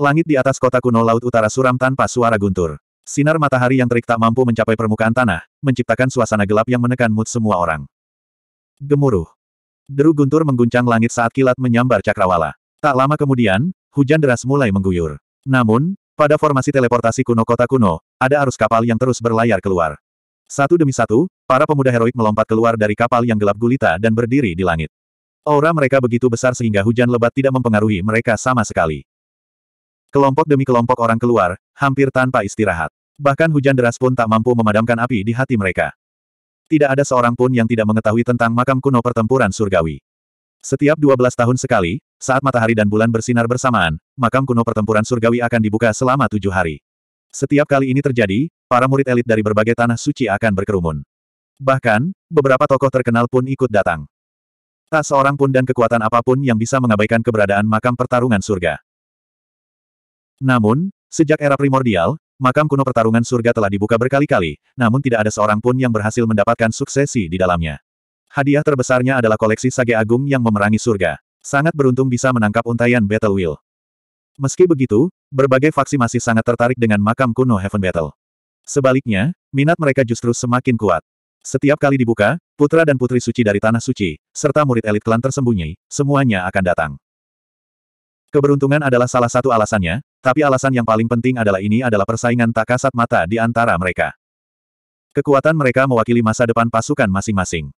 Langit di atas kota kuno Laut Utara suram tanpa suara guntur. Sinar matahari yang terik tak mampu mencapai permukaan tanah, menciptakan suasana gelap yang menekan mood semua orang. Gemuruh. Deru guntur mengguncang langit saat kilat menyambar cakrawala. Tak lama kemudian, hujan deras mulai mengguyur. Namun, pada formasi teleportasi kuno kota kuno, ada arus kapal yang terus berlayar keluar. Satu demi satu, para pemuda heroik melompat keluar dari kapal yang gelap gulita dan berdiri di langit. Aura mereka begitu besar sehingga hujan lebat tidak mempengaruhi mereka sama sekali. Kelompok demi kelompok orang keluar, hampir tanpa istirahat. Bahkan hujan deras pun tak mampu memadamkan api di hati mereka. Tidak ada seorang pun yang tidak mengetahui tentang makam kuno pertempuran surgawi. Setiap 12 tahun sekali, saat matahari dan bulan bersinar bersamaan, makam kuno pertempuran surgawi akan dibuka selama tujuh hari. Setiap kali ini terjadi, para murid elit dari berbagai tanah suci akan berkerumun. Bahkan, beberapa tokoh terkenal pun ikut datang. Tak seorang pun dan kekuatan apapun yang bisa mengabaikan keberadaan makam pertarungan surga. Namun, sejak era primordial, makam kuno pertarungan surga telah dibuka berkali-kali, namun tidak ada seorang pun yang berhasil mendapatkan suksesi di dalamnya. Hadiah terbesarnya adalah koleksi Sage Agung yang memerangi surga. Sangat beruntung bisa menangkap untaian Battle Wheel. Meski begitu, berbagai faksi masih sangat tertarik dengan makam kuno Heaven Battle. Sebaliknya, minat mereka justru semakin kuat. Setiap kali dibuka, putra dan putri suci dari Tanah Suci, serta murid elit klan tersembunyi, semuanya akan datang. Keberuntungan adalah salah satu alasannya, tapi alasan yang paling penting adalah ini adalah persaingan tak kasat mata di antara mereka. Kekuatan mereka mewakili masa depan pasukan masing-masing.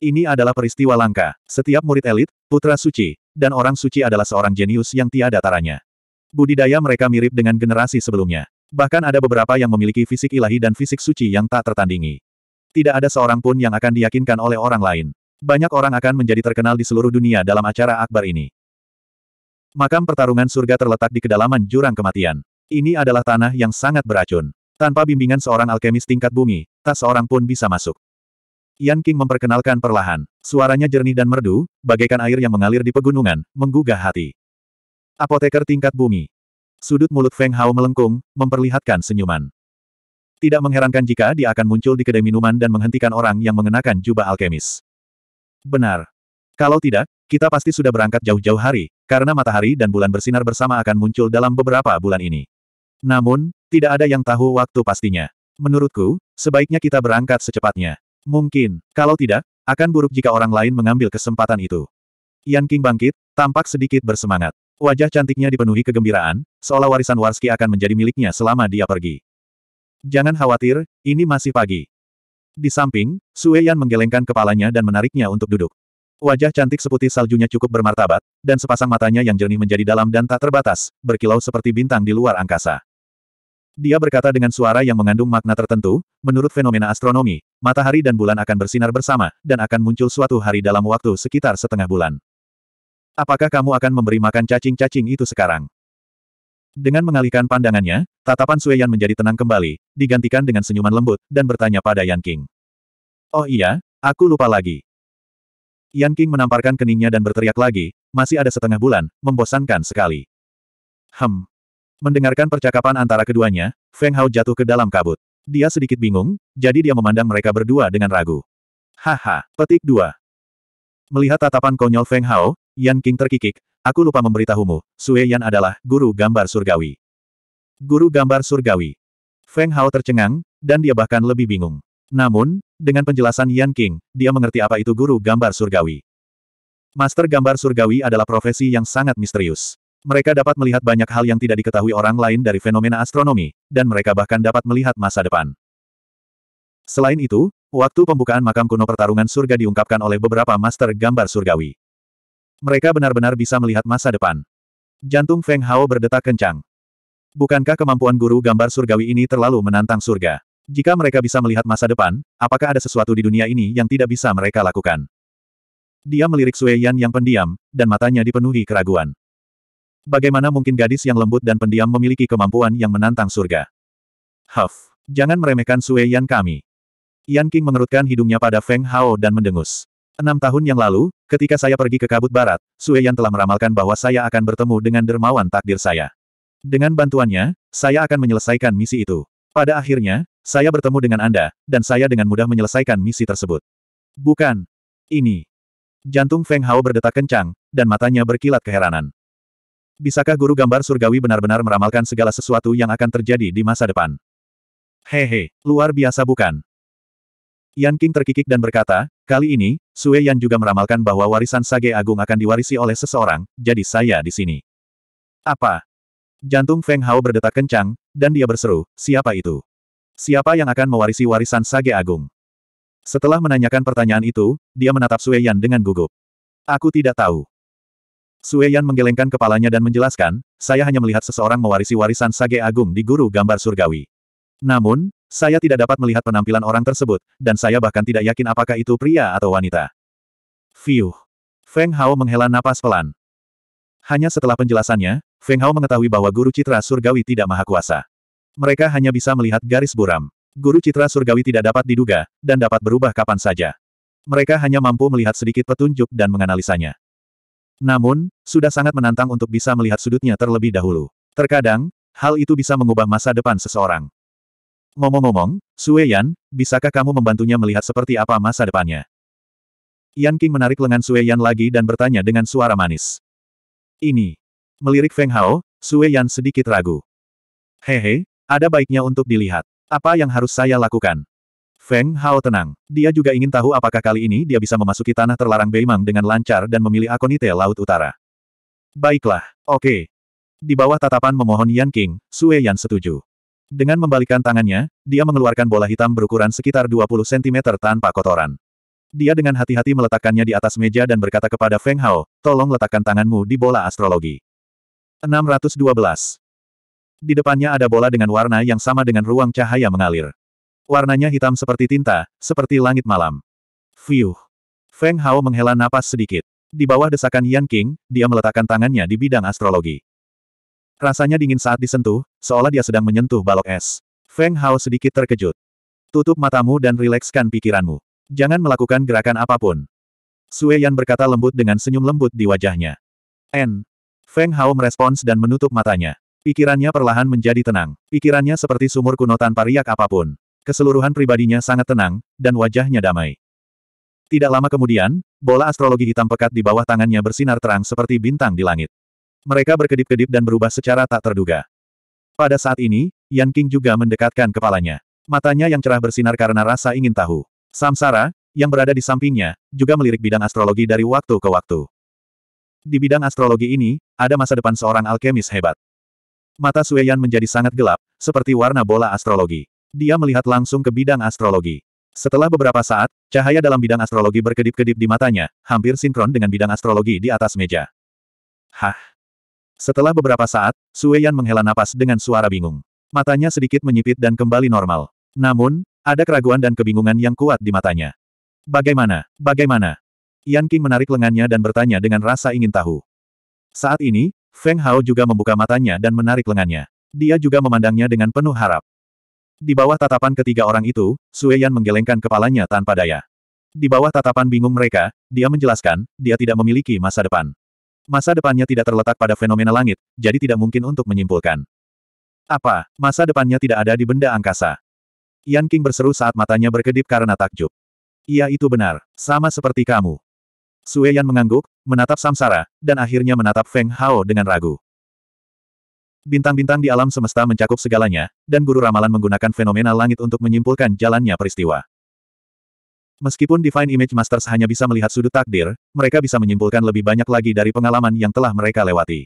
Ini adalah peristiwa langka. Setiap murid elit, putra suci, dan orang suci adalah seorang jenius yang tiada taranya. Budidaya mereka mirip dengan generasi sebelumnya. Bahkan ada beberapa yang memiliki fisik ilahi dan fisik suci yang tak tertandingi. Tidak ada seorang pun yang akan diyakinkan oleh orang lain. Banyak orang akan menjadi terkenal di seluruh dunia dalam acara akbar ini. Makam pertarungan surga terletak di kedalaman jurang kematian. Ini adalah tanah yang sangat beracun. Tanpa bimbingan seorang alkemis tingkat bumi, tak seorang pun bisa masuk. Yan King memperkenalkan perlahan. Suaranya jernih dan merdu, bagaikan air yang mengalir di pegunungan, menggugah hati. Apoteker tingkat bumi. Sudut mulut Feng Hao melengkung, memperlihatkan senyuman. Tidak mengherankan jika dia akan muncul di kedai minuman dan menghentikan orang yang mengenakan jubah alkemis. Benar, kalau tidak, kita pasti sudah berangkat jauh-jauh hari, karena matahari dan bulan bersinar bersama akan muncul dalam beberapa bulan ini. Namun, tidak ada yang tahu waktu pastinya. Menurutku, sebaiknya kita berangkat secepatnya. Mungkin, kalau tidak, akan buruk jika orang lain mengambil kesempatan itu. Yan King bangkit, tampak sedikit bersemangat. Wajah cantiknya dipenuhi kegembiraan, seolah warisan Warski akan menjadi miliknya selama dia pergi. Jangan khawatir, ini masih pagi. Di samping, Sue Yan menggelengkan kepalanya dan menariknya untuk duduk. Wajah cantik seputih saljunya cukup bermartabat, dan sepasang matanya yang jernih menjadi dalam dan tak terbatas, berkilau seperti bintang di luar angkasa. Dia berkata dengan suara yang mengandung makna tertentu, menurut fenomena astronomi, matahari dan bulan akan bersinar bersama, dan akan muncul suatu hari dalam waktu sekitar setengah bulan. Apakah kamu akan memberi makan cacing-cacing itu sekarang? Dengan mengalihkan pandangannya, tatapan Sui Yan menjadi tenang kembali, digantikan dengan senyuman lembut, dan bertanya pada Yan King. Oh iya, aku lupa lagi. Yan King menamparkan keningnya dan berteriak lagi, masih ada setengah bulan, membosankan sekali. Hem. Mendengarkan percakapan antara keduanya, Feng Hao jatuh ke dalam kabut. Dia sedikit bingung, jadi dia memandang mereka berdua dengan ragu. Haha, petik dua. Melihat tatapan konyol Feng Hao, Yan King terkikik, aku lupa memberitahumu, Sue Yan adalah guru gambar surgawi. Guru gambar surgawi. Feng Hao tercengang, dan dia bahkan lebih bingung. Namun, dengan penjelasan Yan King, dia mengerti apa itu guru gambar surgawi. Master gambar surgawi adalah profesi yang sangat misterius. Mereka dapat melihat banyak hal yang tidak diketahui orang lain dari fenomena astronomi, dan mereka bahkan dapat melihat masa depan. Selain itu, waktu pembukaan makam kuno pertarungan surga diungkapkan oleh beberapa master gambar surgawi. Mereka benar-benar bisa melihat masa depan. Jantung Feng Hao berdetak kencang. Bukankah kemampuan guru gambar surgawi ini terlalu menantang surga? Jika mereka bisa melihat masa depan, apakah ada sesuatu di dunia ini yang tidak bisa mereka lakukan? Dia melirik Sue Yan yang pendiam, dan matanya dipenuhi keraguan. Bagaimana mungkin gadis yang lembut dan pendiam memiliki kemampuan yang menantang surga? Huff, jangan meremehkan Sue Yan kami. Yan King mengerutkan hidungnya pada Feng Hao dan mendengus. Enam tahun yang lalu, ketika saya pergi ke Kabut Barat, Sue Yan telah meramalkan bahwa saya akan bertemu dengan dermawan takdir saya. Dengan bantuannya, saya akan menyelesaikan misi itu. Pada akhirnya, saya bertemu dengan Anda, dan saya dengan mudah menyelesaikan misi tersebut. Bukan. Ini. Jantung Feng Hao berdetak kencang, dan matanya berkilat keheranan. Bisakah guru gambar surgawi benar-benar meramalkan segala sesuatu yang akan terjadi di masa depan? Hehe, luar biasa bukan? Yan King terkikik dan berkata, kali ini, Sue Yan juga meramalkan bahwa warisan Sage Agung akan diwarisi oleh seseorang, jadi saya di sini. Apa? Jantung Feng Hao berdetak kencang, dan dia berseru, siapa itu? Siapa yang akan mewarisi warisan Sage Agung? Setelah menanyakan pertanyaan itu, dia menatap Sue dengan gugup. Aku tidak tahu. Sue menggelengkan kepalanya dan menjelaskan, saya hanya melihat seseorang mewarisi warisan Sage Agung di guru gambar surgawi. Namun, saya tidak dapat melihat penampilan orang tersebut, dan saya bahkan tidak yakin apakah itu pria atau wanita. Fiuh. Feng Hao menghela napas pelan. Hanya setelah penjelasannya, Feng Hao mengetahui bahwa guru citra surgawi tidak maha kuasa. Mereka hanya bisa melihat garis buram. Guru citra surgawi tidak dapat diduga, dan dapat berubah kapan saja. Mereka hanya mampu melihat sedikit petunjuk dan menganalisanya. Namun, sudah sangat menantang untuk bisa melihat sudutnya terlebih dahulu. Terkadang, hal itu bisa mengubah masa depan seseorang. Ngomong-ngomong, Sue Yan, bisakah kamu membantunya melihat seperti apa masa depannya? Yan King menarik lengan Sue Yan lagi dan bertanya dengan suara manis. Ini. Melirik Feng Hao, Sue Yan sedikit ragu. Hehe, ada baiknya untuk dilihat. Apa yang harus saya lakukan? Feng Hao tenang. Dia juga ingin tahu apakah kali ini dia bisa memasuki tanah terlarang Beimang dengan lancar dan memilih akonite Laut Utara. Baiklah, oke. Okay. Di bawah tatapan memohon Yan King, Sue Yan setuju. Dengan membalikkan tangannya, dia mengeluarkan bola hitam berukuran sekitar 20 cm tanpa kotoran. Dia dengan hati-hati meletakkannya di atas meja dan berkata kepada Feng Hao, tolong letakkan tanganmu di bola astrologi. 612. Di depannya ada bola dengan warna yang sama dengan ruang cahaya mengalir. Warnanya hitam seperti tinta, seperti langit malam. Fiuh. Feng Hao menghela napas sedikit. Di bawah desakan Yan King, dia meletakkan tangannya di bidang astrologi. Rasanya dingin saat disentuh, seolah dia sedang menyentuh balok es. Feng Hao sedikit terkejut. Tutup matamu dan rilekskan pikiranmu. Jangan melakukan gerakan apapun. Sue Yan berkata lembut dengan senyum lembut di wajahnya. N. Feng Hao merespons dan menutup matanya. Pikirannya perlahan menjadi tenang. Pikirannya seperti sumur kuno tanpa riak apapun. Keseluruhan pribadinya sangat tenang, dan wajahnya damai. Tidak lama kemudian, bola astrologi hitam pekat di bawah tangannya bersinar terang seperti bintang di langit. Mereka berkedip-kedip dan berubah secara tak terduga. Pada saat ini, Yan King juga mendekatkan kepalanya. Matanya yang cerah bersinar karena rasa ingin tahu. Samsara, yang berada di sampingnya, juga melirik bidang astrologi dari waktu ke waktu. Di bidang astrologi ini, ada masa depan seorang alkemis hebat. Mata Sueyan menjadi sangat gelap, seperti warna bola astrologi. Dia melihat langsung ke bidang astrologi. Setelah beberapa saat, cahaya dalam bidang astrologi berkedip-kedip di matanya, hampir sinkron dengan bidang astrologi di atas meja. Hah? Setelah beberapa saat, Sueyan menghela napas dengan suara bingung. Matanya sedikit menyipit dan kembali normal. Namun, ada keraguan dan kebingungan yang kuat di matanya. Bagaimana? Bagaimana? Yan King menarik lengannya dan bertanya dengan rasa ingin tahu. Saat ini, Feng Hao juga membuka matanya dan menarik lengannya. Dia juga memandangnya dengan penuh harap. Di bawah tatapan ketiga orang itu, Sue Yan menggelengkan kepalanya tanpa daya. Di bawah tatapan bingung mereka, dia menjelaskan, dia tidak memiliki masa depan. Masa depannya tidak terletak pada fenomena langit, jadi tidak mungkin untuk menyimpulkan. Apa, masa depannya tidak ada di benda angkasa? Yan King berseru saat matanya berkedip karena takjub. Iya itu benar, sama seperti kamu. Sue Yan mengangguk, menatap Samsara, dan akhirnya menatap Feng Hao dengan ragu. Bintang-bintang di alam semesta mencakup segalanya, dan guru ramalan menggunakan fenomena langit untuk menyimpulkan jalannya peristiwa. Meskipun Divine Image Masters hanya bisa melihat sudut takdir, mereka bisa menyimpulkan lebih banyak lagi dari pengalaman yang telah mereka lewati.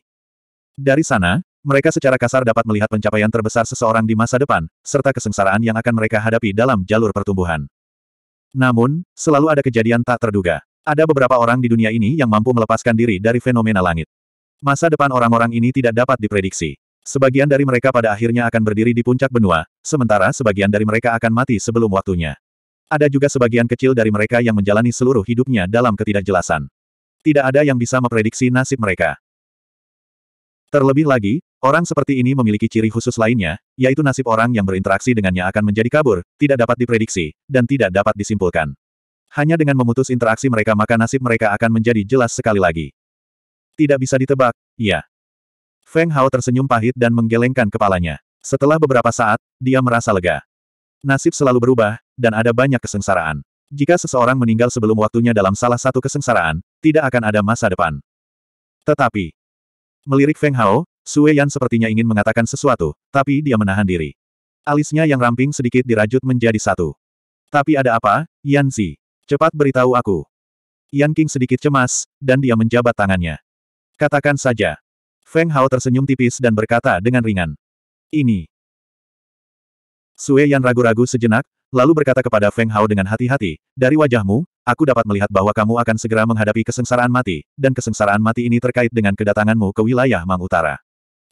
Dari sana, mereka secara kasar dapat melihat pencapaian terbesar seseorang di masa depan, serta kesengsaraan yang akan mereka hadapi dalam jalur pertumbuhan. Namun, selalu ada kejadian tak terduga. Ada beberapa orang di dunia ini yang mampu melepaskan diri dari fenomena langit. Masa depan orang-orang ini tidak dapat diprediksi. Sebagian dari mereka pada akhirnya akan berdiri di puncak benua, sementara sebagian dari mereka akan mati sebelum waktunya. Ada juga sebagian kecil dari mereka yang menjalani seluruh hidupnya dalam ketidakjelasan. Tidak ada yang bisa memprediksi nasib mereka. Terlebih lagi, orang seperti ini memiliki ciri khusus lainnya, yaitu nasib orang yang berinteraksi dengannya akan menjadi kabur, tidak dapat diprediksi, dan tidak dapat disimpulkan. Hanya dengan memutus interaksi mereka maka nasib mereka akan menjadi jelas sekali lagi. Tidak bisa ditebak, ya. Feng Hao tersenyum pahit dan menggelengkan kepalanya. Setelah beberapa saat, dia merasa lega. Nasib selalu berubah, dan ada banyak kesengsaraan. Jika seseorang meninggal sebelum waktunya dalam salah satu kesengsaraan, tidak akan ada masa depan. Tetapi, melirik Feng Hao, Sue Yan sepertinya ingin mengatakan sesuatu, tapi dia menahan diri. Alisnya yang ramping sedikit dirajut menjadi satu. Tapi ada apa, Yan Zi? Cepat beritahu aku. Yan King sedikit cemas, dan dia menjabat tangannya. Katakan saja. Feng Hao tersenyum tipis dan berkata dengan ringan. Ini. Sue Yan ragu-ragu sejenak, lalu berkata kepada Feng Hao dengan hati-hati, dari wajahmu, aku dapat melihat bahwa kamu akan segera menghadapi kesengsaraan mati, dan kesengsaraan mati ini terkait dengan kedatanganmu ke wilayah Mang Utara.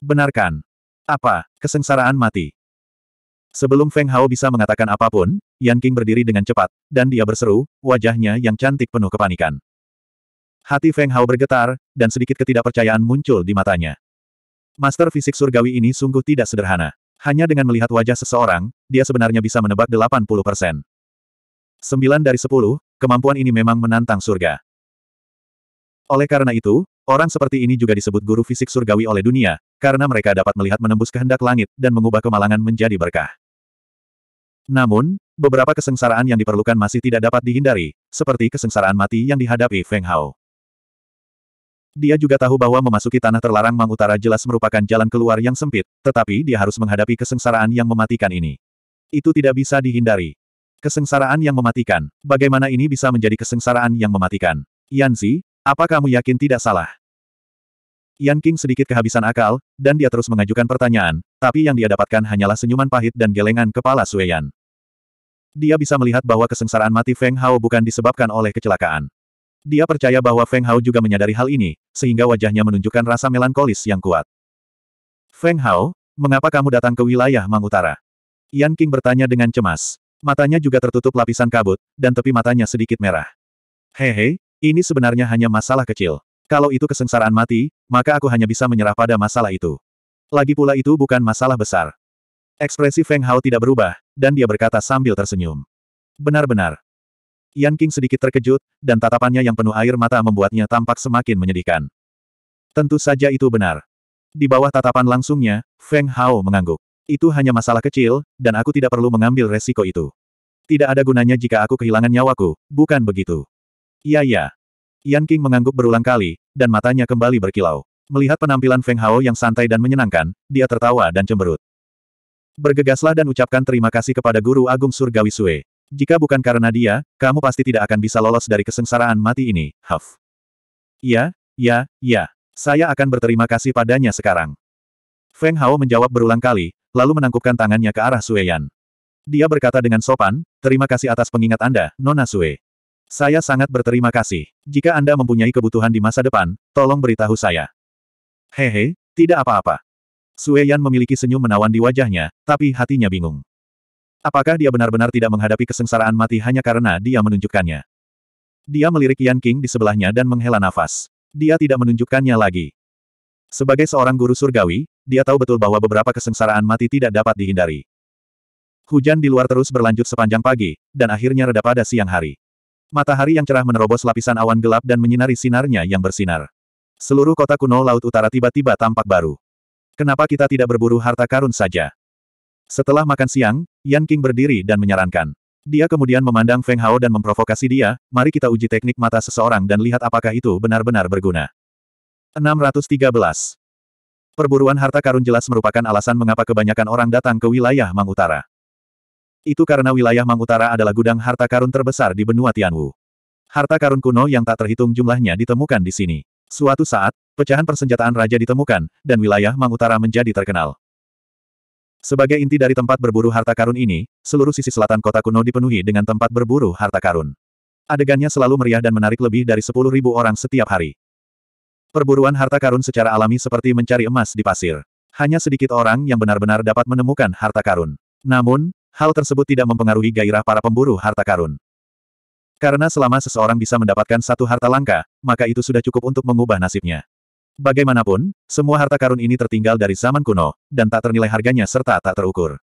Benarkan. Apa, kesengsaraan mati? Sebelum Feng Hao bisa mengatakan apapun, Yan King berdiri dengan cepat, dan dia berseru, wajahnya yang cantik penuh kepanikan. Hati Feng Hao bergetar, dan sedikit ketidakpercayaan muncul di matanya. Master fisik surgawi ini sungguh tidak sederhana. Hanya dengan melihat wajah seseorang, dia sebenarnya bisa menebak 80%. Sembilan dari sepuluh kemampuan ini memang menantang surga. Oleh karena itu, orang seperti ini juga disebut guru fisik surgawi oleh dunia, karena mereka dapat melihat menembus kehendak langit dan mengubah kemalangan menjadi berkah. Namun, beberapa kesengsaraan yang diperlukan masih tidak dapat dihindari, seperti kesengsaraan mati yang dihadapi Feng Hao. Dia juga tahu bahwa memasuki tanah terlarang Mang Utara jelas merupakan jalan keluar yang sempit, tetapi dia harus menghadapi kesengsaraan yang mematikan ini. Itu tidak bisa dihindari. Kesengsaraan yang mematikan, bagaimana ini bisa menjadi kesengsaraan yang mematikan? Yanzi, apa kamu yakin tidak salah? Yan King sedikit kehabisan akal, dan dia terus mengajukan pertanyaan, tapi yang dia dapatkan hanyalah senyuman pahit dan gelengan kepala Sueyan. Dia bisa melihat bahwa kesengsaraan mati Feng Hao bukan disebabkan oleh kecelakaan. Dia percaya bahwa Feng Hao juga menyadari hal ini, sehingga wajahnya menunjukkan rasa melankolis yang kuat. Feng Hao, mengapa kamu datang ke wilayah Mang Utara? Yan King bertanya dengan cemas. Matanya juga tertutup lapisan kabut, dan tepi matanya sedikit merah. Hehe, ini sebenarnya hanya masalah kecil. Kalau itu kesengsaraan mati, maka aku hanya bisa menyerah pada masalah itu. Lagi pula itu bukan masalah besar. Ekspresi Feng Hao tidak berubah, dan dia berkata sambil tersenyum. Benar-benar. Yan King sedikit terkejut, dan tatapannya yang penuh air mata membuatnya tampak semakin menyedihkan. Tentu saja itu benar. Di bawah tatapan langsungnya, Feng Hao mengangguk. Itu hanya masalah kecil, dan aku tidak perlu mengambil resiko itu. Tidak ada gunanya jika aku kehilangan nyawaku, bukan begitu? Iya ya, Yan King mengangguk berulang kali, dan matanya kembali berkilau. Melihat penampilan Feng Hao yang santai dan menyenangkan, dia tertawa dan cemberut. Bergegaslah dan ucapkan terima kasih kepada Guru Agung Surgawi Sue. Jika bukan karena dia, kamu pasti tidak akan bisa lolos dari kesengsaraan mati ini, Huff. Ya, ya, ya. Saya akan berterima kasih padanya sekarang. Feng Hao menjawab berulang kali, lalu menangkupkan tangannya ke arah Sue Yan. Dia berkata dengan sopan, terima kasih atas pengingat Anda, Nona Sue. Saya sangat berterima kasih. Jika Anda mempunyai kebutuhan di masa depan, tolong beritahu saya. Hehe, tidak apa-apa. Sue Yan memiliki senyum menawan di wajahnya, tapi hatinya bingung. Apakah dia benar-benar tidak menghadapi kesengsaraan mati hanya karena dia menunjukkannya? Dia melirik Yan King di sebelahnya dan menghela nafas. Dia tidak menunjukkannya lagi. Sebagai seorang guru surgawi, dia tahu betul bahwa beberapa kesengsaraan mati tidak dapat dihindari. Hujan di luar terus berlanjut sepanjang pagi, dan akhirnya reda pada siang hari. Matahari yang cerah menerobos lapisan awan gelap dan menyinari sinarnya yang bersinar. Seluruh kota kuno Laut Utara tiba-tiba tampak baru. Kenapa kita tidak berburu harta karun saja? Setelah makan siang, Yan King berdiri dan menyarankan. Dia kemudian memandang Feng Hao dan memprovokasi dia, mari kita uji teknik mata seseorang dan lihat apakah itu benar-benar berguna. 613. Perburuan harta karun jelas merupakan alasan mengapa kebanyakan orang datang ke wilayah Mang Utara. Itu karena wilayah Mang Utara adalah gudang harta karun terbesar di benua Tianwu. Harta karun kuno yang tak terhitung jumlahnya ditemukan di sini. Suatu saat, pecahan persenjataan raja ditemukan, dan wilayah Mang Utara menjadi terkenal. Sebagai inti dari tempat berburu harta karun ini, seluruh sisi selatan kota kuno dipenuhi dengan tempat berburu harta karun. Adegannya selalu meriah dan menarik lebih dari 10.000 orang setiap hari. Perburuan harta karun secara alami seperti mencari emas di pasir. Hanya sedikit orang yang benar-benar dapat menemukan harta karun. Namun, hal tersebut tidak mempengaruhi gairah para pemburu harta karun. Karena selama seseorang bisa mendapatkan satu harta langka, maka itu sudah cukup untuk mengubah nasibnya. Bagaimanapun, semua harta karun ini tertinggal dari zaman kuno, dan tak ternilai harganya serta tak terukur.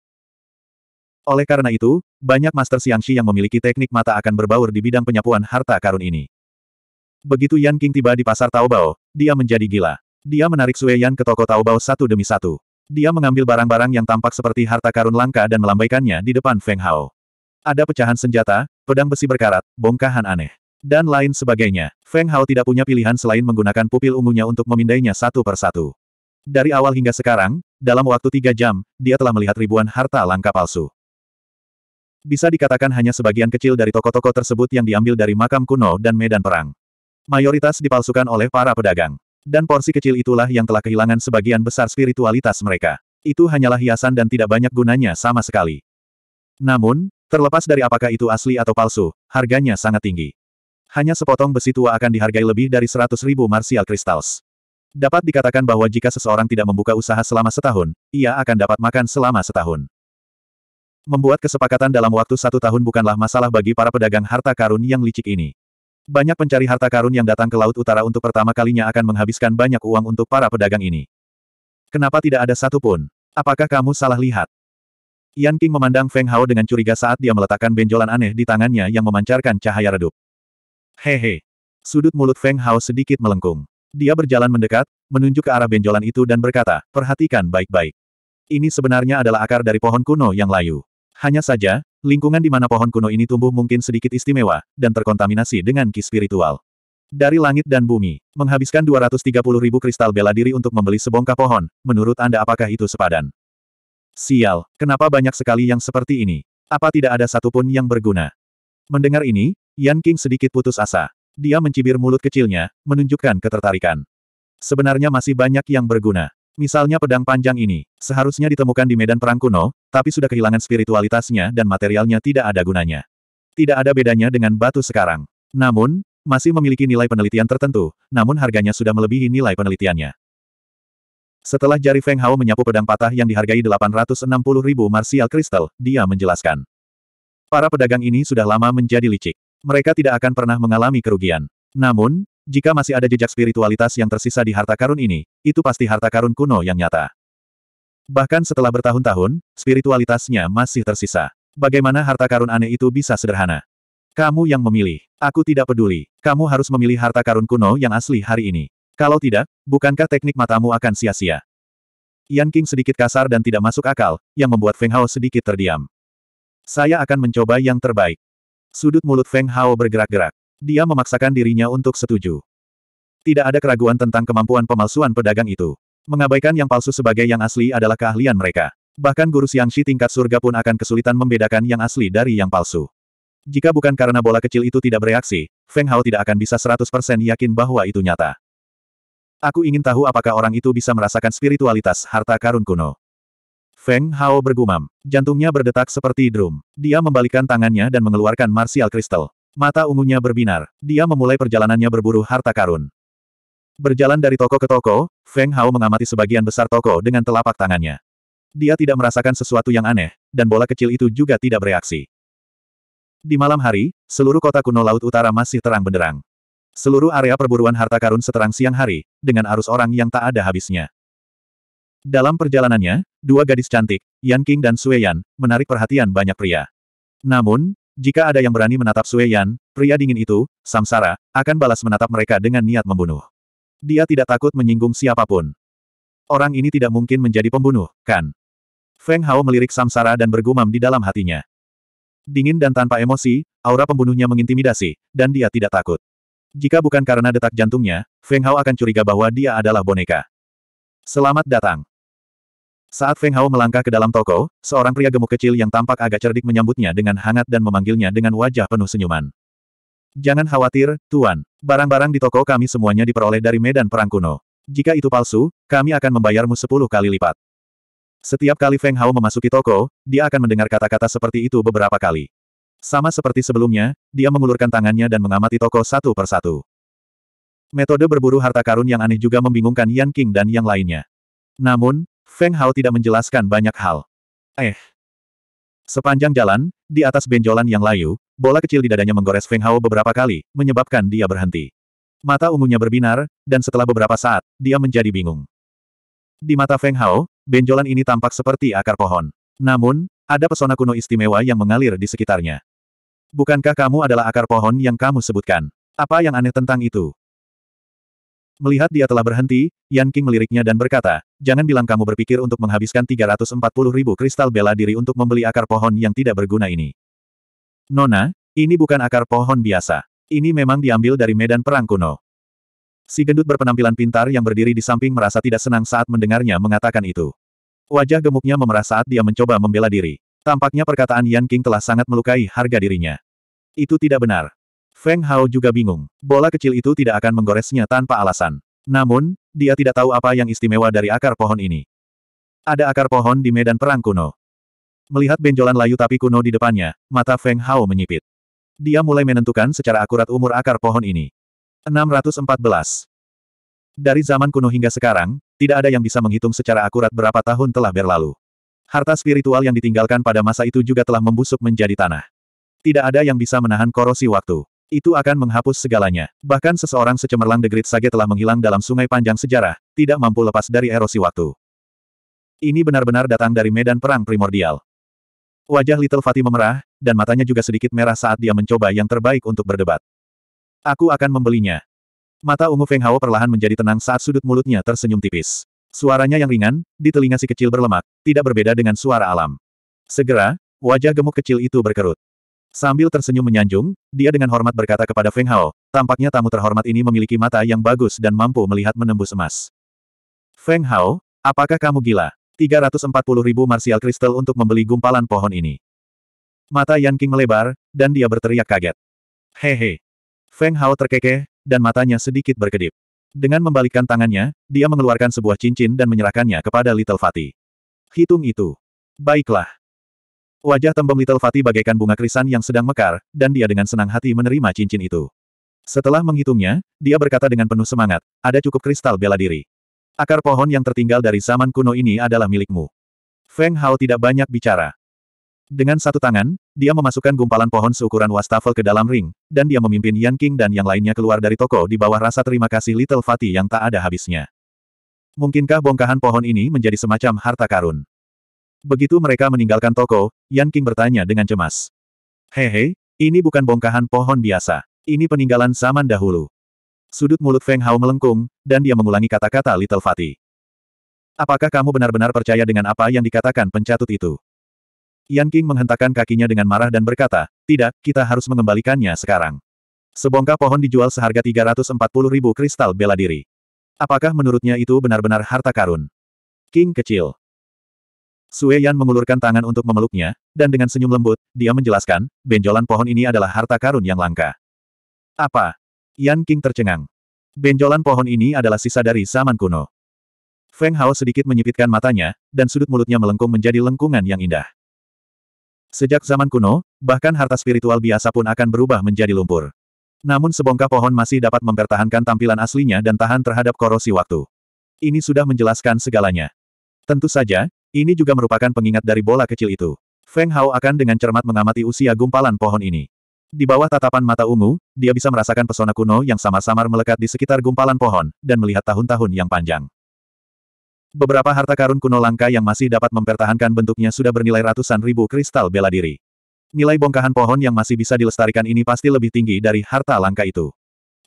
Oleh karena itu, banyak Master Xiangxi yang memiliki teknik mata akan berbaur di bidang penyapuan harta karun ini. Begitu Yan King tiba di pasar Taobao, dia menjadi gila. Dia menarik Sue Yan ke toko Taobao satu demi satu. Dia mengambil barang-barang yang tampak seperti harta karun langka dan melambaikannya di depan Feng Hao. Ada pecahan senjata, pedang besi berkarat, bongkahan aneh, dan lain sebagainya. Feng Hao tidak punya pilihan selain menggunakan pupil ungunya untuk memindainya satu per satu. Dari awal hingga sekarang, dalam waktu tiga jam, dia telah melihat ribuan harta langka palsu. Bisa dikatakan hanya sebagian kecil dari toko-toko tersebut yang diambil dari makam kuno dan medan perang. Mayoritas dipalsukan oleh para pedagang. Dan porsi kecil itulah yang telah kehilangan sebagian besar spiritualitas mereka. Itu hanyalah hiasan dan tidak banyak gunanya sama sekali. Namun, terlepas dari apakah itu asli atau palsu, harganya sangat tinggi. Hanya sepotong besi tua akan dihargai lebih dari 100 ribu martial kristals. Dapat dikatakan bahwa jika seseorang tidak membuka usaha selama setahun, ia akan dapat makan selama setahun. Membuat kesepakatan dalam waktu satu tahun bukanlah masalah bagi para pedagang harta karun yang licik ini. Banyak pencari harta karun yang datang ke Laut Utara untuk pertama kalinya akan menghabiskan banyak uang untuk para pedagang ini. Kenapa tidak ada satupun? Apakah kamu salah lihat? Yan King memandang Feng Hao dengan curiga saat dia meletakkan benjolan aneh di tangannya yang memancarkan cahaya redup. Hehe. Sudut mulut Feng Hao sedikit melengkung. Dia berjalan mendekat, menunjuk ke arah benjolan itu dan berkata, perhatikan baik-baik. Ini sebenarnya adalah akar dari pohon kuno yang layu. Hanya saja, Lingkungan di mana pohon kuno ini tumbuh mungkin sedikit istimewa, dan terkontaminasi dengan ki spiritual. Dari langit dan bumi, menghabiskan 230 ribu kristal bela diri untuk membeli sebongkah pohon, menurut Anda apakah itu sepadan? Sial, kenapa banyak sekali yang seperti ini? Apa tidak ada satupun yang berguna? Mendengar ini, Yan King sedikit putus asa. Dia mencibir mulut kecilnya, menunjukkan ketertarikan. Sebenarnya masih banyak yang berguna. Misalnya pedang panjang ini, seharusnya ditemukan di medan perang kuno, tapi sudah kehilangan spiritualitasnya dan materialnya tidak ada gunanya. Tidak ada bedanya dengan batu sekarang. Namun, masih memiliki nilai penelitian tertentu, namun harganya sudah melebihi nilai penelitiannya. Setelah jari Feng Hao menyapu pedang patah yang dihargai 860 ribu martial crystal, dia menjelaskan. Para pedagang ini sudah lama menjadi licik. Mereka tidak akan pernah mengalami kerugian. Namun, jika masih ada jejak spiritualitas yang tersisa di harta karun ini, itu pasti harta karun kuno yang nyata. Bahkan setelah bertahun-tahun, spiritualitasnya masih tersisa. Bagaimana harta karun aneh itu bisa sederhana? Kamu yang memilih. Aku tidak peduli. Kamu harus memilih harta karun kuno yang asli hari ini. Kalau tidak, bukankah teknik matamu akan sia-sia? Yan King sedikit kasar dan tidak masuk akal, yang membuat Feng Hao sedikit terdiam. Saya akan mencoba yang terbaik. Sudut mulut Feng Hao bergerak-gerak. Dia memaksakan dirinya untuk setuju. Tidak ada keraguan tentang kemampuan pemalsuan pedagang itu. Mengabaikan yang palsu sebagai yang asli adalah keahlian mereka. Bahkan guru siang Xiangxi tingkat surga pun akan kesulitan membedakan yang asli dari yang palsu. Jika bukan karena bola kecil itu tidak bereaksi, Feng Hao tidak akan bisa 100% yakin bahwa itu nyata. Aku ingin tahu apakah orang itu bisa merasakan spiritualitas harta karun kuno. Feng Hao bergumam. Jantungnya berdetak seperti drum. Dia membalikkan tangannya dan mengeluarkan martial Crystal. Mata ungunya berbinar. Dia memulai perjalanannya berburu harta karun. Berjalan dari toko ke toko, Feng Hao mengamati sebagian besar toko dengan telapak tangannya. Dia tidak merasakan sesuatu yang aneh, dan bola kecil itu juga tidak bereaksi. Di malam hari, seluruh kota kuno Laut Utara masih terang benderang. Seluruh area perburuan harta karun seterang siang hari, dengan arus orang yang tak ada habisnya. Dalam perjalanannya, dua gadis cantik, Yan King dan Sue Yan, menarik perhatian banyak pria. Namun, jika ada yang berani menatap Sue Yan, pria dingin itu, Samsara, akan balas menatap mereka dengan niat membunuh. Dia tidak takut menyinggung siapapun. Orang ini tidak mungkin menjadi pembunuh, kan? Feng Hao melirik Samsara dan bergumam di dalam hatinya. Dingin dan tanpa emosi, aura pembunuhnya mengintimidasi, dan dia tidak takut. Jika bukan karena detak jantungnya, Feng Hao akan curiga bahwa dia adalah boneka. Selamat datang. Saat Feng Hao melangkah ke dalam toko, seorang pria gemuk kecil yang tampak agak cerdik menyambutnya dengan hangat dan memanggilnya dengan wajah penuh senyuman. Jangan khawatir, Tuan. Barang-barang di toko kami semuanya diperoleh dari medan perang kuno. Jika itu palsu, kami akan membayarmu sepuluh kali lipat. Setiap kali Feng Hao memasuki toko, dia akan mendengar kata-kata seperti itu beberapa kali. Sama seperti sebelumnya, dia mengulurkan tangannya dan mengamati toko satu persatu. Metode berburu harta karun yang aneh juga membingungkan Yan King dan yang lainnya. Namun, Feng Hao tidak menjelaskan banyak hal. Eh. Sepanjang jalan, di atas benjolan yang layu, bola kecil di dadanya menggores Feng Hao beberapa kali, menyebabkan dia berhenti. Mata ungunya berbinar, dan setelah beberapa saat, dia menjadi bingung. Di mata Feng Hao, benjolan ini tampak seperti akar pohon. Namun, ada pesona kuno istimewa yang mengalir di sekitarnya. Bukankah kamu adalah akar pohon yang kamu sebutkan? Apa yang aneh tentang itu? Melihat dia telah berhenti, Yan King meliriknya dan berkata, jangan bilang kamu berpikir untuk menghabiskan 340 ribu kristal bela diri untuk membeli akar pohon yang tidak berguna ini. Nona, ini bukan akar pohon biasa. Ini memang diambil dari medan perang kuno. Si gendut berpenampilan pintar yang berdiri di samping merasa tidak senang saat mendengarnya mengatakan itu. Wajah gemuknya memerah saat dia mencoba membela diri. Tampaknya perkataan Yan King telah sangat melukai harga dirinya. Itu tidak benar. Feng Hao juga bingung. Bola kecil itu tidak akan menggoresnya tanpa alasan. Namun, dia tidak tahu apa yang istimewa dari akar pohon ini. Ada akar pohon di medan perang kuno. Melihat benjolan layu tapi kuno di depannya, mata Feng Hao menyipit. Dia mulai menentukan secara akurat umur akar pohon ini. 614. Dari zaman kuno hingga sekarang, tidak ada yang bisa menghitung secara akurat berapa tahun telah berlalu. Harta spiritual yang ditinggalkan pada masa itu juga telah membusuk menjadi tanah. Tidak ada yang bisa menahan korosi waktu. Itu akan menghapus segalanya. Bahkan seseorang secemerlang The Great Sage telah menghilang dalam sungai panjang sejarah, tidak mampu lepas dari erosi waktu. Ini benar-benar datang dari medan perang primordial. Wajah Little Fatih memerah, dan matanya juga sedikit merah saat dia mencoba yang terbaik untuk berdebat. Aku akan membelinya. Mata ungu Feng Hao perlahan menjadi tenang saat sudut mulutnya tersenyum tipis. Suaranya yang ringan, di telinga si kecil berlemak, tidak berbeda dengan suara alam. Segera, wajah gemuk kecil itu berkerut. Sambil tersenyum menyanjung, dia dengan hormat berkata kepada Feng Hao, tampaknya tamu terhormat ini memiliki mata yang bagus dan mampu melihat menembus emas. Feng Hao, apakah kamu gila? ribu martial kristal untuk membeli gumpalan pohon ini. Mata Yan King melebar, dan dia berteriak kaget. Hehe. Feng Hao terkekeh, dan matanya sedikit berkedip. Dengan membalikkan tangannya, dia mengeluarkan sebuah cincin dan menyerahkannya kepada Little Fatty. Hitung itu. Baiklah. Wajah tembem Little Fatty bagaikan bunga krisan yang sedang mekar, dan dia dengan senang hati menerima cincin itu. Setelah menghitungnya, dia berkata dengan penuh semangat, ada cukup kristal bela diri. Akar pohon yang tertinggal dari zaman kuno ini adalah milikmu. Feng Hao tidak banyak bicara. Dengan satu tangan, dia memasukkan gumpalan pohon seukuran wastafel ke dalam ring, dan dia memimpin Yan King dan yang lainnya keluar dari toko di bawah rasa terima kasih Little Fatih yang tak ada habisnya. Mungkinkah bongkahan pohon ini menjadi semacam harta karun? Begitu mereka meninggalkan toko, Yan King bertanya dengan cemas. Hehe, ini bukan bongkahan pohon biasa. Ini peninggalan zaman dahulu. Sudut mulut Feng Hao melengkung, dan dia mengulangi kata-kata Little Fatih. Apakah kamu benar-benar percaya dengan apa yang dikatakan pencatut itu? Yan King menghentakkan kakinya dengan marah dan berkata, tidak, kita harus mengembalikannya sekarang. Sebongkah pohon dijual seharga 340 ribu kristal bela diri. Apakah menurutnya itu benar-benar harta karun? King kecil. Sue Yan mengulurkan tangan untuk memeluknya, dan dengan senyum lembut, dia menjelaskan, benjolan pohon ini adalah harta karun yang langka. Apa? Yan King tercengang. Benjolan pohon ini adalah sisa dari zaman kuno. Feng Hao sedikit menyipitkan matanya, dan sudut mulutnya melengkung menjadi lengkungan yang indah. Sejak zaman kuno, bahkan harta spiritual biasa pun akan berubah menjadi lumpur. Namun sebongkah pohon masih dapat mempertahankan tampilan aslinya dan tahan terhadap korosi waktu. Ini sudah menjelaskan segalanya. Tentu saja, ini juga merupakan pengingat dari bola kecil itu. Feng Hao akan dengan cermat mengamati usia gumpalan pohon ini. Di bawah tatapan mata ungu, dia bisa merasakan pesona kuno yang samar-samar melekat di sekitar gumpalan pohon, dan melihat tahun-tahun yang panjang. Beberapa harta karun kuno langka yang masih dapat mempertahankan bentuknya sudah bernilai ratusan ribu kristal bela diri. Nilai bongkahan pohon yang masih bisa dilestarikan ini pasti lebih tinggi dari harta langka itu.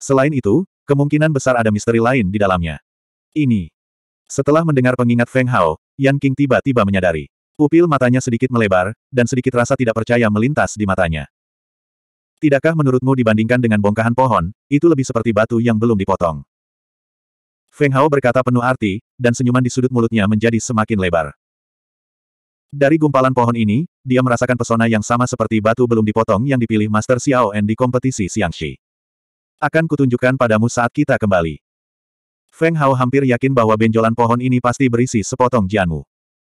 Selain itu, kemungkinan besar ada misteri lain di dalamnya. Ini. Setelah mendengar pengingat Feng Hao, Yan King tiba-tiba menyadari. pupil matanya sedikit melebar, dan sedikit rasa tidak percaya melintas di matanya. Tidakkah menurutmu dibandingkan dengan bongkahan pohon, itu lebih seperti batu yang belum dipotong? Feng Hao berkata penuh arti, dan senyuman di sudut mulutnya menjadi semakin lebar. Dari gumpalan pohon ini, dia merasakan pesona yang sama seperti batu belum dipotong yang dipilih Master Xiao En di kompetisi Xiangxi. Akan kutunjukkan padamu saat kita kembali. Feng Hao hampir yakin bahwa benjolan pohon ini pasti berisi sepotong Jianmu.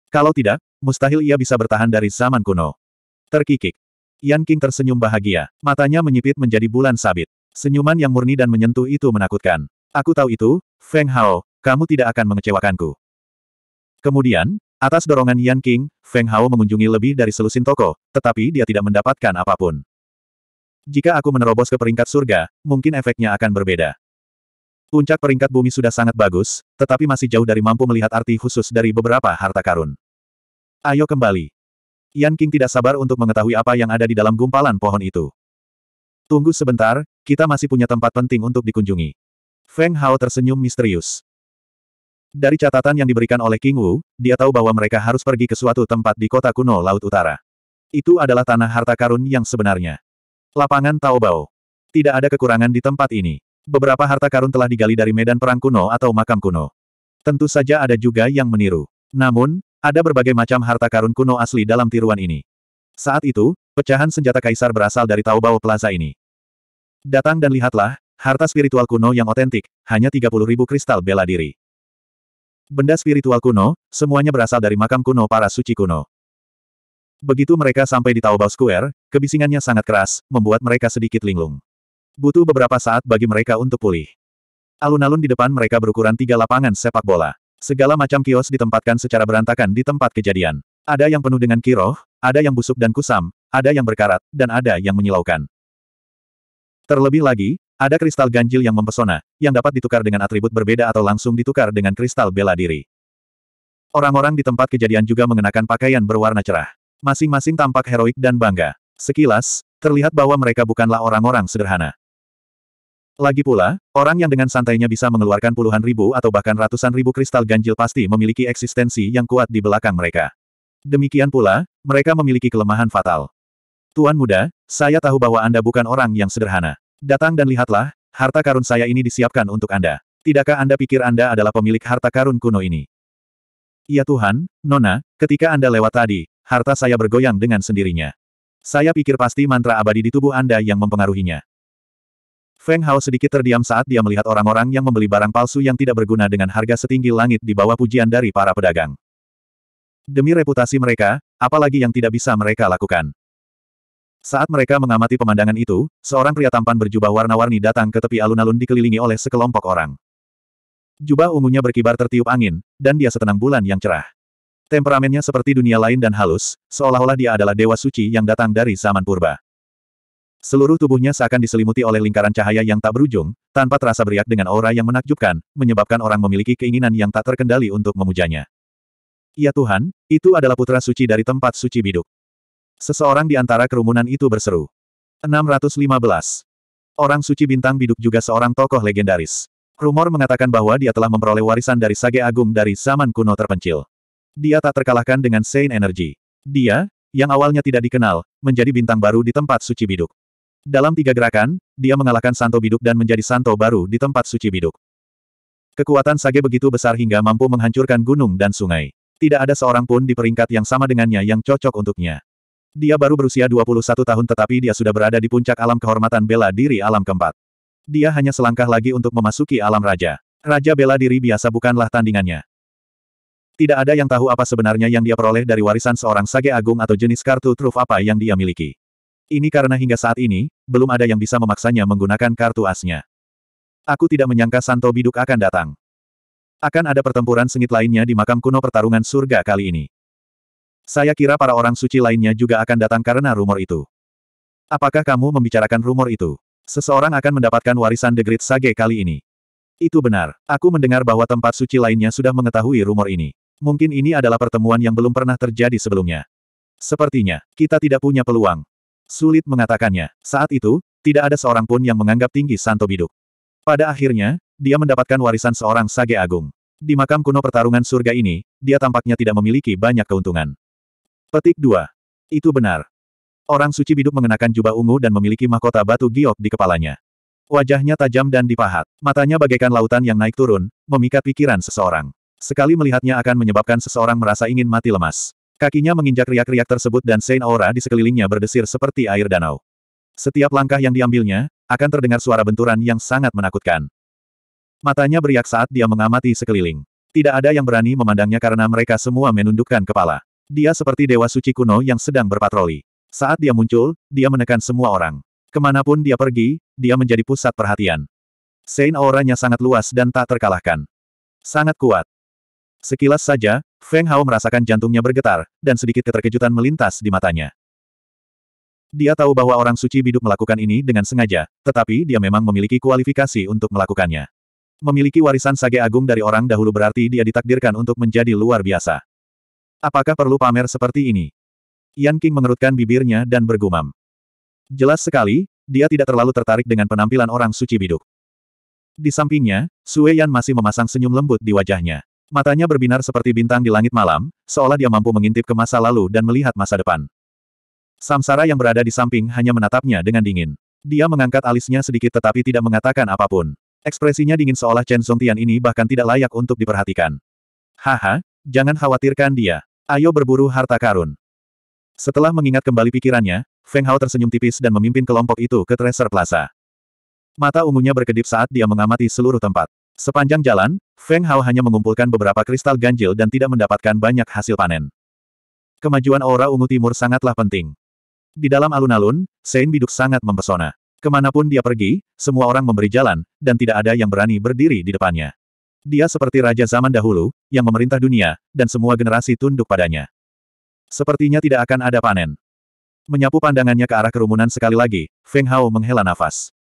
Kalau tidak, mustahil ia bisa bertahan dari zaman kuno. Terkikik, Yan King tersenyum bahagia, matanya menyipit menjadi bulan sabit. Senyuman yang murni dan menyentuh itu menakutkan. Aku tahu itu, Feng Hao, kamu tidak akan mengecewakanku. Kemudian, atas dorongan Yan King, Feng Hao mengunjungi lebih dari selusin toko, tetapi dia tidak mendapatkan apapun. Jika aku menerobos ke peringkat surga, mungkin efeknya akan berbeda. Puncak peringkat bumi sudah sangat bagus, tetapi masih jauh dari mampu melihat arti khusus dari beberapa harta karun. Ayo kembali. Yan King tidak sabar untuk mengetahui apa yang ada di dalam gumpalan pohon itu. Tunggu sebentar, kita masih punya tempat penting untuk dikunjungi. Feng Hao tersenyum misterius. Dari catatan yang diberikan oleh King Wu, dia tahu bahwa mereka harus pergi ke suatu tempat di kota kuno Laut Utara. Itu adalah tanah harta karun yang sebenarnya. Lapangan Taobao. Tidak ada kekurangan di tempat ini. Beberapa harta karun telah digali dari medan perang kuno atau makam kuno. Tentu saja ada juga yang meniru. Namun, ada berbagai macam harta karun kuno asli dalam tiruan ini. Saat itu, pecahan senjata kaisar berasal dari Taobao Plaza ini. Datang dan lihatlah, harta spiritual kuno yang otentik, hanya 30 ribu kristal bela diri. Benda spiritual kuno, semuanya berasal dari makam kuno para suci kuno. Begitu mereka sampai di Taobao Square, kebisingannya sangat keras, membuat mereka sedikit linglung. Butuh beberapa saat bagi mereka untuk pulih. Alun-alun di depan mereka berukuran tiga lapangan sepak bola. Segala macam kios ditempatkan secara berantakan di tempat kejadian. Ada yang penuh dengan kiroh, ada yang busuk dan kusam, ada yang berkarat, dan ada yang menyilaukan. Terlebih lagi, ada kristal ganjil yang mempesona, yang dapat ditukar dengan atribut berbeda atau langsung ditukar dengan kristal bela diri. Orang-orang di tempat kejadian juga mengenakan pakaian berwarna cerah. Masing-masing tampak heroik dan bangga. Sekilas, terlihat bahwa mereka bukanlah orang-orang sederhana. Lagi pula, orang yang dengan santainya bisa mengeluarkan puluhan ribu atau bahkan ratusan ribu kristal ganjil pasti memiliki eksistensi yang kuat di belakang mereka. Demikian pula, mereka memiliki kelemahan fatal. Tuan muda, saya tahu bahwa Anda bukan orang yang sederhana. Datang dan lihatlah, harta karun saya ini disiapkan untuk Anda. Tidakkah Anda pikir Anda adalah pemilik harta karun kuno ini? Ya Tuhan, Nona, ketika Anda lewat tadi, harta saya bergoyang dengan sendirinya. Saya pikir pasti mantra abadi di tubuh Anda yang mempengaruhinya. Feng Hao sedikit terdiam saat dia melihat orang-orang yang membeli barang palsu yang tidak berguna dengan harga setinggi langit di bawah pujian dari para pedagang. Demi reputasi mereka, apalagi yang tidak bisa mereka lakukan. Saat mereka mengamati pemandangan itu, seorang pria tampan berjubah warna-warni datang ke tepi alun-alun dikelilingi oleh sekelompok orang. Jubah ungunya berkibar tertiup angin, dan dia setenang bulan yang cerah. Temperamennya seperti dunia lain dan halus, seolah-olah dia adalah dewa suci yang datang dari zaman purba. Seluruh tubuhnya seakan diselimuti oleh lingkaran cahaya yang tak berujung, tanpa terasa beriak dengan aura yang menakjubkan, menyebabkan orang memiliki keinginan yang tak terkendali untuk memujanya. Ya Tuhan, itu adalah putra suci dari tempat suci biduk. Seseorang di antara kerumunan itu berseru. 615. Orang suci bintang biduk juga seorang tokoh legendaris. Rumor mengatakan bahwa dia telah memperoleh warisan dari Sage Agung dari zaman kuno terpencil. Dia tak terkalahkan dengan Saint Energy. Dia, yang awalnya tidak dikenal, menjadi bintang baru di tempat suci biduk. Dalam tiga gerakan, dia mengalahkan Santo Biduk dan menjadi Santo baru di tempat suci Biduk. Kekuatan Sage begitu besar hingga mampu menghancurkan gunung dan sungai. Tidak ada seorang pun di peringkat yang sama dengannya yang cocok untuknya. Dia baru berusia 21 tahun tetapi dia sudah berada di puncak alam kehormatan bela diri alam keempat. Dia hanya selangkah lagi untuk memasuki alam raja. Raja bela diri biasa bukanlah tandingannya. Tidak ada yang tahu apa sebenarnya yang dia peroleh dari warisan seorang sage agung atau jenis kartu truf apa yang dia miliki. Ini karena hingga saat ini, belum ada yang bisa memaksanya menggunakan kartu asnya. Aku tidak menyangka Santo Biduk akan datang. Akan ada pertempuran sengit lainnya di makam kuno pertarungan surga kali ini. Saya kira para orang suci lainnya juga akan datang karena rumor itu. Apakah kamu membicarakan rumor itu? Seseorang akan mendapatkan warisan The Great Sage kali ini. Itu benar. Aku mendengar bahwa tempat suci lainnya sudah mengetahui rumor ini. Mungkin ini adalah pertemuan yang belum pernah terjadi sebelumnya. Sepertinya, kita tidak punya peluang. Sulit mengatakannya. Saat itu, tidak ada seorang pun yang menganggap tinggi Santo Biduk. Pada akhirnya, dia mendapatkan warisan seorang sage agung. Di makam kuno pertarungan surga ini, dia tampaknya tidak memiliki banyak keuntungan. Petik 2. Itu benar. Orang suci Biduk mengenakan jubah ungu dan memiliki mahkota batu giok di kepalanya. Wajahnya tajam dan dipahat. Matanya bagaikan lautan yang naik turun, memikat pikiran seseorang. Sekali melihatnya akan menyebabkan seseorang merasa ingin mati lemas. Kakinya menginjak riak-riak tersebut dan Sein Aura di sekelilingnya berdesir seperti air danau. Setiap langkah yang diambilnya, akan terdengar suara benturan yang sangat menakutkan. Matanya beriak saat dia mengamati sekeliling. Tidak ada yang berani memandangnya karena mereka semua menundukkan kepala. Dia seperti dewa suci kuno yang sedang berpatroli. Saat dia muncul, dia menekan semua orang. Kemanapun dia pergi, dia menjadi pusat perhatian. Sein auranya sangat luas dan tak terkalahkan. Sangat kuat. Sekilas saja, Feng Hao merasakan jantungnya bergetar, dan sedikit keterkejutan melintas di matanya. Dia tahu bahwa orang suci biduk melakukan ini dengan sengaja, tetapi dia memang memiliki kualifikasi untuk melakukannya. Memiliki warisan sage agung dari orang dahulu berarti dia ditakdirkan untuk menjadi luar biasa. Apakah perlu pamer seperti ini? Yan King mengerutkan bibirnya dan bergumam. Jelas sekali, dia tidak terlalu tertarik dengan penampilan orang suci biduk. Di sampingnya, Sue Yan masih memasang senyum lembut di wajahnya. Matanya berbinar seperti bintang di langit malam, seolah dia mampu mengintip ke masa lalu dan melihat masa depan. Samsara yang berada di samping hanya menatapnya dengan dingin. Dia mengangkat alisnya sedikit tetapi tidak mengatakan apapun. Ekspresinya dingin seolah Chen Zongtian ini bahkan tidak layak untuk diperhatikan. Haha, jangan khawatirkan dia. Ayo berburu harta karun. Setelah mengingat kembali pikirannya, Feng Hao tersenyum tipis dan memimpin kelompok itu ke Treasure Plaza. Mata ungunya berkedip saat dia mengamati seluruh tempat. Sepanjang jalan, Feng Hao hanya mengumpulkan beberapa kristal ganjil dan tidak mendapatkan banyak hasil panen. Kemajuan aura ungu timur sangatlah penting. Di dalam alun-alun, Sein Biduk sangat mempesona. Kemanapun dia pergi, semua orang memberi jalan, dan tidak ada yang berani berdiri di depannya. Dia seperti raja zaman dahulu, yang memerintah dunia, dan semua generasi tunduk padanya. Sepertinya tidak akan ada panen. Menyapu pandangannya ke arah kerumunan sekali lagi, Feng Hao menghela nafas.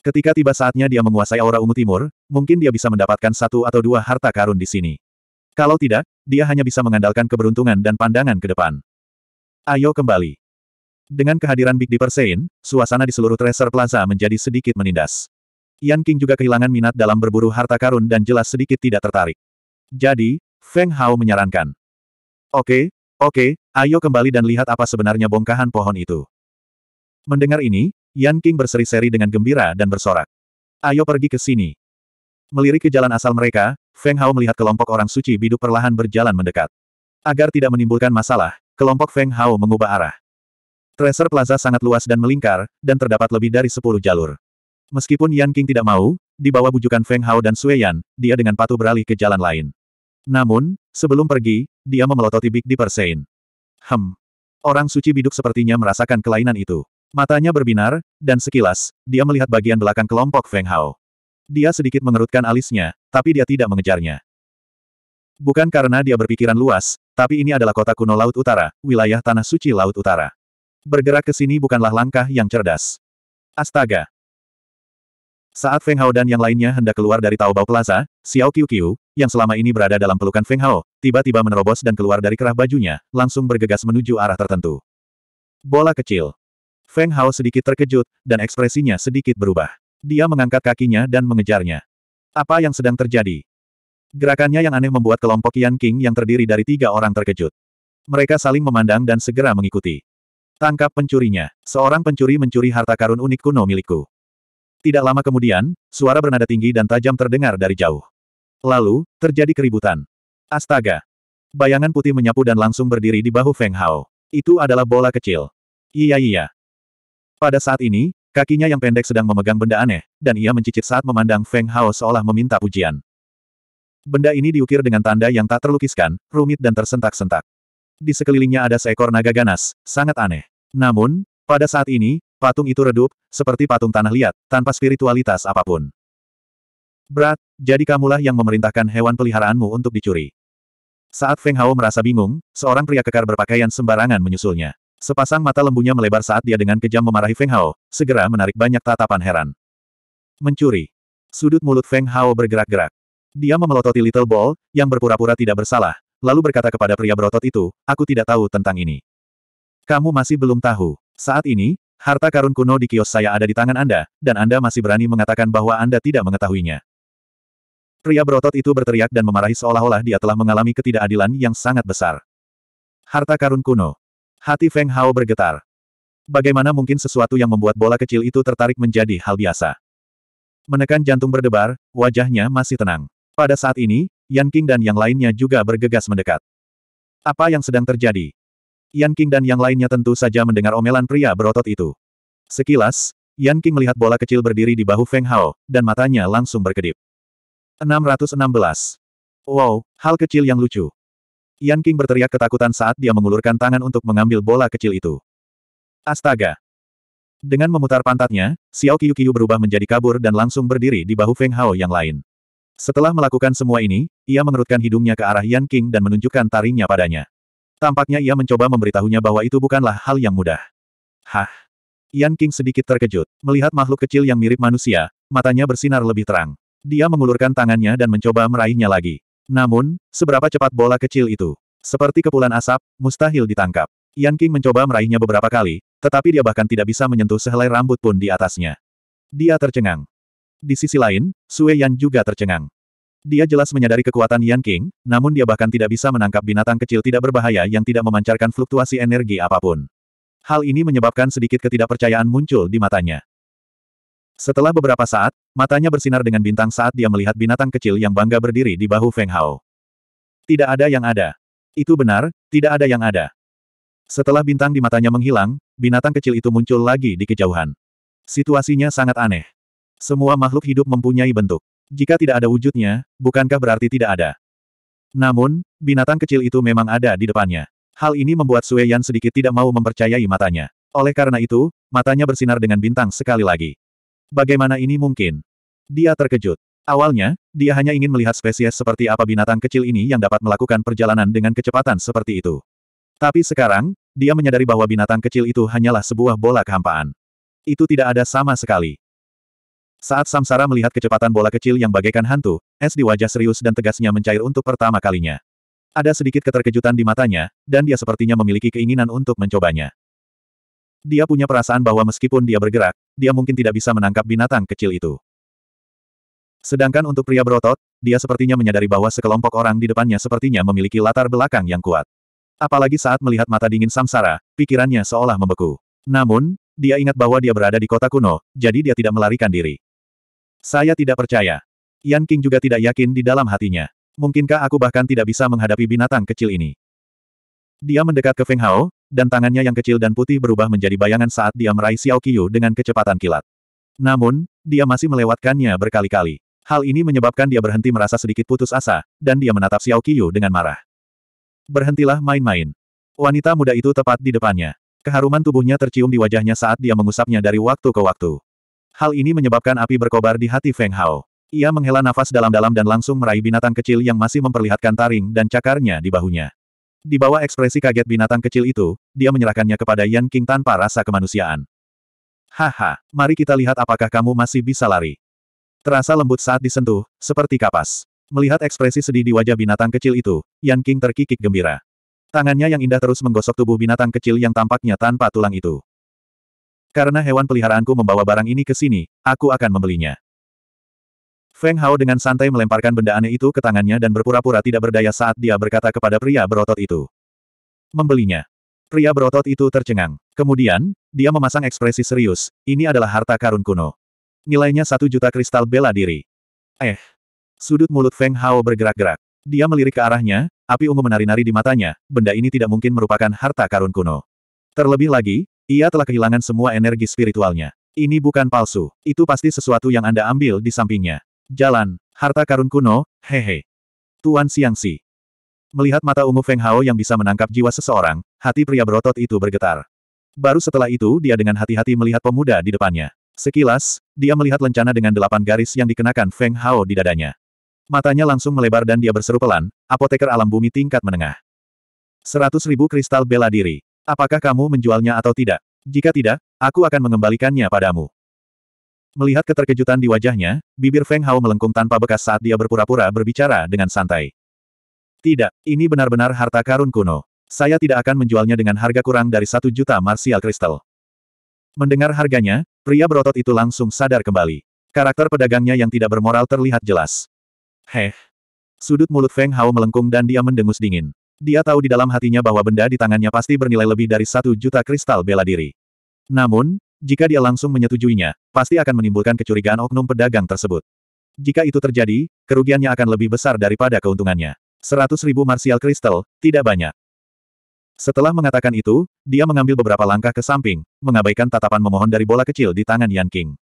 Ketika tiba saatnya dia menguasai aura ungu timur, mungkin dia bisa mendapatkan satu atau dua harta karun di sini. Kalau tidak, dia hanya bisa mengandalkan keberuntungan dan pandangan ke depan. Ayo kembali. Dengan kehadiran Big Dipper Sein, suasana di seluruh Treasure Plaza menjadi sedikit menindas. Yan King juga kehilangan minat dalam berburu harta karun dan jelas sedikit tidak tertarik. Jadi, Feng Hao menyarankan. Oke, oke, ayo kembali dan lihat apa sebenarnya bongkahan pohon itu. Mendengar ini, Yan King berseri-seri dengan gembira dan bersorak. Ayo pergi ke sini. Melirik ke jalan asal mereka, Feng Hao melihat kelompok orang suci biduk perlahan berjalan mendekat. Agar tidak menimbulkan masalah, kelompok Feng Hao mengubah arah. Treasure Plaza sangat luas dan melingkar, dan terdapat lebih dari sepuluh jalur. Meskipun Yan King tidak mau, di bawah bujukan Feng Hao dan Sui Yan, dia dengan patuh beralih ke jalan lain. Namun, sebelum pergi, dia memelototi Big Dipper Sein. Hem. Orang suci biduk sepertinya merasakan kelainan itu. Matanya berbinar, dan sekilas, dia melihat bagian belakang kelompok Feng Hao. Dia sedikit mengerutkan alisnya, tapi dia tidak mengejarnya. Bukan karena dia berpikiran luas, tapi ini adalah kota kuno Laut Utara, wilayah Tanah Suci Laut Utara. Bergerak ke sini bukanlah langkah yang cerdas. Astaga! Saat Feng Hao dan yang lainnya hendak keluar dari Taobao Plaza, Xiao Qiu yang selama ini berada dalam pelukan Feng Hao, tiba-tiba menerobos dan keluar dari kerah bajunya, langsung bergegas menuju arah tertentu. Bola kecil. Feng Hao sedikit terkejut, dan ekspresinya sedikit berubah. Dia mengangkat kakinya dan mengejarnya. Apa yang sedang terjadi? Gerakannya yang aneh membuat kelompok Yan King yang terdiri dari tiga orang terkejut. Mereka saling memandang dan segera mengikuti. Tangkap pencurinya. Seorang pencuri mencuri harta karun unik kuno milikku. Tidak lama kemudian, suara bernada tinggi dan tajam terdengar dari jauh. Lalu, terjadi keributan. Astaga! Bayangan putih menyapu dan langsung berdiri di bahu Feng Hao. Itu adalah bola kecil. Iya iya. Pada saat ini, Kakinya yang pendek sedang memegang benda aneh, dan ia mencicit saat memandang Feng Hao seolah meminta pujian. Benda ini diukir dengan tanda yang tak terlukiskan, rumit dan tersentak-sentak. Di sekelilingnya ada seekor naga ganas, sangat aneh. Namun, pada saat ini, patung itu redup, seperti patung tanah liat, tanpa spiritualitas apapun. Berat, jadi kamulah yang memerintahkan hewan peliharaanmu untuk dicuri. Saat Feng Hao merasa bingung, seorang pria kekar berpakaian sembarangan menyusulnya. Sepasang mata lembunya melebar saat dia dengan kejam memarahi Feng Hao, segera menarik banyak tatapan heran. Mencuri. Sudut mulut Feng Hao bergerak-gerak. Dia memelototi Little Ball, yang berpura-pura tidak bersalah, lalu berkata kepada pria berotot itu, aku tidak tahu tentang ini. Kamu masih belum tahu. Saat ini, harta karun kuno di kios saya ada di tangan Anda, dan Anda masih berani mengatakan bahwa Anda tidak mengetahuinya. Pria berotot itu berteriak dan memarahi seolah-olah dia telah mengalami ketidakadilan yang sangat besar. Harta karun kuno. Hati Feng Hao bergetar. Bagaimana mungkin sesuatu yang membuat bola kecil itu tertarik menjadi hal biasa? Menekan jantung berdebar, wajahnya masih tenang. Pada saat ini, Yan King dan yang lainnya juga bergegas mendekat. Apa yang sedang terjadi? Yan King dan yang lainnya tentu saja mendengar omelan pria berotot itu. Sekilas, Yan King melihat bola kecil berdiri di bahu Feng Hao, dan matanya langsung berkedip. 616. Wow, hal kecil yang lucu. Yan King berteriak ketakutan saat dia mengulurkan tangan untuk mengambil bola kecil itu. Astaga! Dengan memutar pantatnya, Xiao Qiu berubah menjadi kabur dan langsung berdiri di bahu Feng Hao yang lain. Setelah melakukan semua ini, ia mengerutkan hidungnya ke arah Yan King dan menunjukkan taringnya padanya. Tampaknya ia mencoba memberitahunya bahwa itu bukanlah hal yang mudah. Hah! Yan King sedikit terkejut, melihat makhluk kecil yang mirip manusia, matanya bersinar lebih terang. Dia mengulurkan tangannya dan mencoba meraihnya lagi. Namun, seberapa cepat bola kecil itu? Seperti kepulan asap, mustahil ditangkap. Yan King mencoba meraihnya beberapa kali, tetapi dia bahkan tidak bisa menyentuh sehelai rambut pun di atasnya. Dia tercengang. Di sisi lain, Sue Yan juga tercengang. Dia jelas menyadari kekuatan Yan King, namun dia bahkan tidak bisa menangkap binatang kecil tidak berbahaya yang tidak memancarkan fluktuasi energi apapun. Hal ini menyebabkan sedikit ketidakpercayaan muncul di matanya. Setelah beberapa saat, matanya bersinar dengan bintang saat dia melihat binatang kecil yang bangga berdiri di bahu Feng Hao. Tidak ada yang ada. Itu benar, tidak ada yang ada. Setelah bintang di matanya menghilang, binatang kecil itu muncul lagi di kejauhan. Situasinya sangat aneh. Semua makhluk hidup mempunyai bentuk. Jika tidak ada wujudnya, bukankah berarti tidak ada? Namun, binatang kecil itu memang ada di depannya. Hal ini membuat Sue sedikit tidak mau mempercayai matanya. Oleh karena itu, matanya bersinar dengan bintang sekali lagi. Bagaimana ini mungkin? Dia terkejut. Awalnya, dia hanya ingin melihat spesies seperti apa binatang kecil ini yang dapat melakukan perjalanan dengan kecepatan seperti itu. Tapi sekarang, dia menyadari bahwa binatang kecil itu hanyalah sebuah bola kehampaan. Itu tidak ada sama sekali. Saat Samsara melihat kecepatan bola kecil yang bagaikan hantu, es di wajah serius dan tegasnya mencair untuk pertama kalinya. Ada sedikit keterkejutan di matanya, dan dia sepertinya memiliki keinginan untuk mencobanya. Dia punya perasaan bahwa meskipun dia bergerak, dia mungkin tidak bisa menangkap binatang kecil itu. Sedangkan untuk pria berotot, dia sepertinya menyadari bahwa sekelompok orang di depannya sepertinya memiliki latar belakang yang kuat. Apalagi saat melihat mata dingin samsara, pikirannya seolah membeku. Namun, dia ingat bahwa dia berada di kota kuno, jadi dia tidak melarikan diri. Saya tidak percaya. Yan King juga tidak yakin di dalam hatinya. Mungkinkah aku bahkan tidak bisa menghadapi binatang kecil ini? Dia mendekat ke Feng Hao, dan tangannya yang kecil dan putih berubah menjadi bayangan saat dia meraih Xiao Qiu dengan kecepatan kilat. Namun, dia masih melewatkannya berkali-kali. Hal ini menyebabkan dia berhenti merasa sedikit putus asa, dan dia menatap Xiao Qiu dengan marah. Berhentilah main-main. Wanita muda itu tepat di depannya. Keharuman tubuhnya tercium di wajahnya saat dia mengusapnya dari waktu ke waktu. Hal ini menyebabkan api berkobar di hati Feng Hao. Ia menghela nafas dalam-dalam dan langsung meraih binatang kecil yang masih memperlihatkan taring dan cakarnya di bahunya. Di bawah ekspresi kaget binatang kecil itu, dia menyerahkannya kepada Yan King tanpa rasa kemanusiaan. Haha, mari kita lihat apakah kamu masih bisa lari. Terasa lembut saat disentuh, seperti kapas. Melihat ekspresi sedih di wajah binatang kecil itu, Yan King terkikik gembira. Tangannya yang indah terus menggosok tubuh binatang kecil yang tampaknya tanpa tulang itu. Karena hewan peliharaanku membawa barang ini ke sini, aku akan membelinya. Feng Hao dengan santai melemparkan benda aneh itu ke tangannya dan berpura-pura tidak berdaya saat dia berkata kepada pria berotot itu. Membelinya. Pria berotot itu tercengang. Kemudian, dia memasang ekspresi serius, ini adalah harta karun kuno. Nilainya satu juta kristal bela diri. Eh. Sudut mulut Feng Hao bergerak-gerak. Dia melirik ke arahnya, api ungu menari-nari di matanya, benda ini tidak mungkin merupakan harta karun kuno. Terlebih lagi, ia telah kehilangan semua energi spiritualnya. Ini bukan palsu, itu pasti sesuatu yang Anda ambil di sampingnya. Jalan, harta karun kuno, hehe. Tuan Siangsi. Melihat mata ungu Feng Hao yang bisa menangkap jiwa seseorang, hati pria berotot itu bergetar. Baru setelah itu dia dengan hati-hati melihat pemuda di depannya. Sekilas, dia melihat lencana dengan delapan garis yang dikenakan Feng Hao di dadanya. Matanya langsung melebar dan dia berseru pelan, apoteker alam bumi tingkat menengah. Seratus ribu kristal bela diri. Apakah kamu menjualnya atau tidak? Jika tidak, aku akan mengembalikannya padamu. Melihat keterkejutan di wajahnya, bibir Feng Hao melengkung tanpa bekas saat dia berpura-pura berbicara dengan santai. Tidak, ini benar-benar harta karun kuno. Saya tidak akan menjualnya dengan harga kurang dari satu juta Martial kristal. Mendengar harganya, pria berotot itu langsung sadar kembali. Karakter pedagangnya yang tidak bermoral terlihat jelas. Heh. Sudut mulut Feng Hao melengkung dan dia mendengus dingin. Dia tahu di dalam hatinya bahwa benda di tangannya pasti bernilai lebih dari satu juta kristal bela diri. Namun, jika dia langsung menyetujuinya, pasti akan menimbulkan kecurigaan oknum pedagang tersebut. Jika itu terjadi, kerugiannya akan lebih besar daripada keuntungannya. Seratus ribu martial kristal, tidak banyak. Setelah mengatakan itu, dia mengambil beberapa langkah ke samping, mengabaikan tatapan memohon dari bola kecil di tangan Yan King.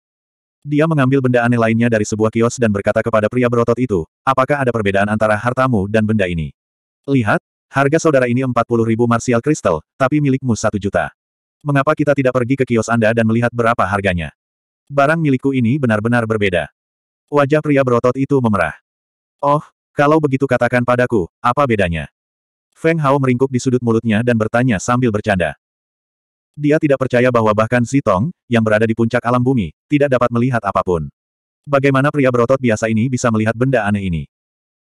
Dia mengambil benda aneh lainnya dari sebuah kios dan berkata kepada pria berotot itu, apakah ada perbedaan antara hartamu dan benda ini? Lihat, harga saudara ini 40 ribu martial kristal, tapi milikmu satu juta. Mengapa kita tidak pergi ke kios Anda dan melihat berapa harganya? Barang milikku ini benar-benar berbeda. Wajah pria berotot itu memerah. Oh, kalau begitu katakan padaku, apa bedanya? Feng Hao meringkuk di sudut mulutnya dan bertanya sambil bercanda. Dia tidak percaya bahwa bahkan Zitong, yang berada di puncak alam bumi, tidak dapat melihat apapun. Bagaimana pria berotot biasa ini bisa melihat benda aneh ini?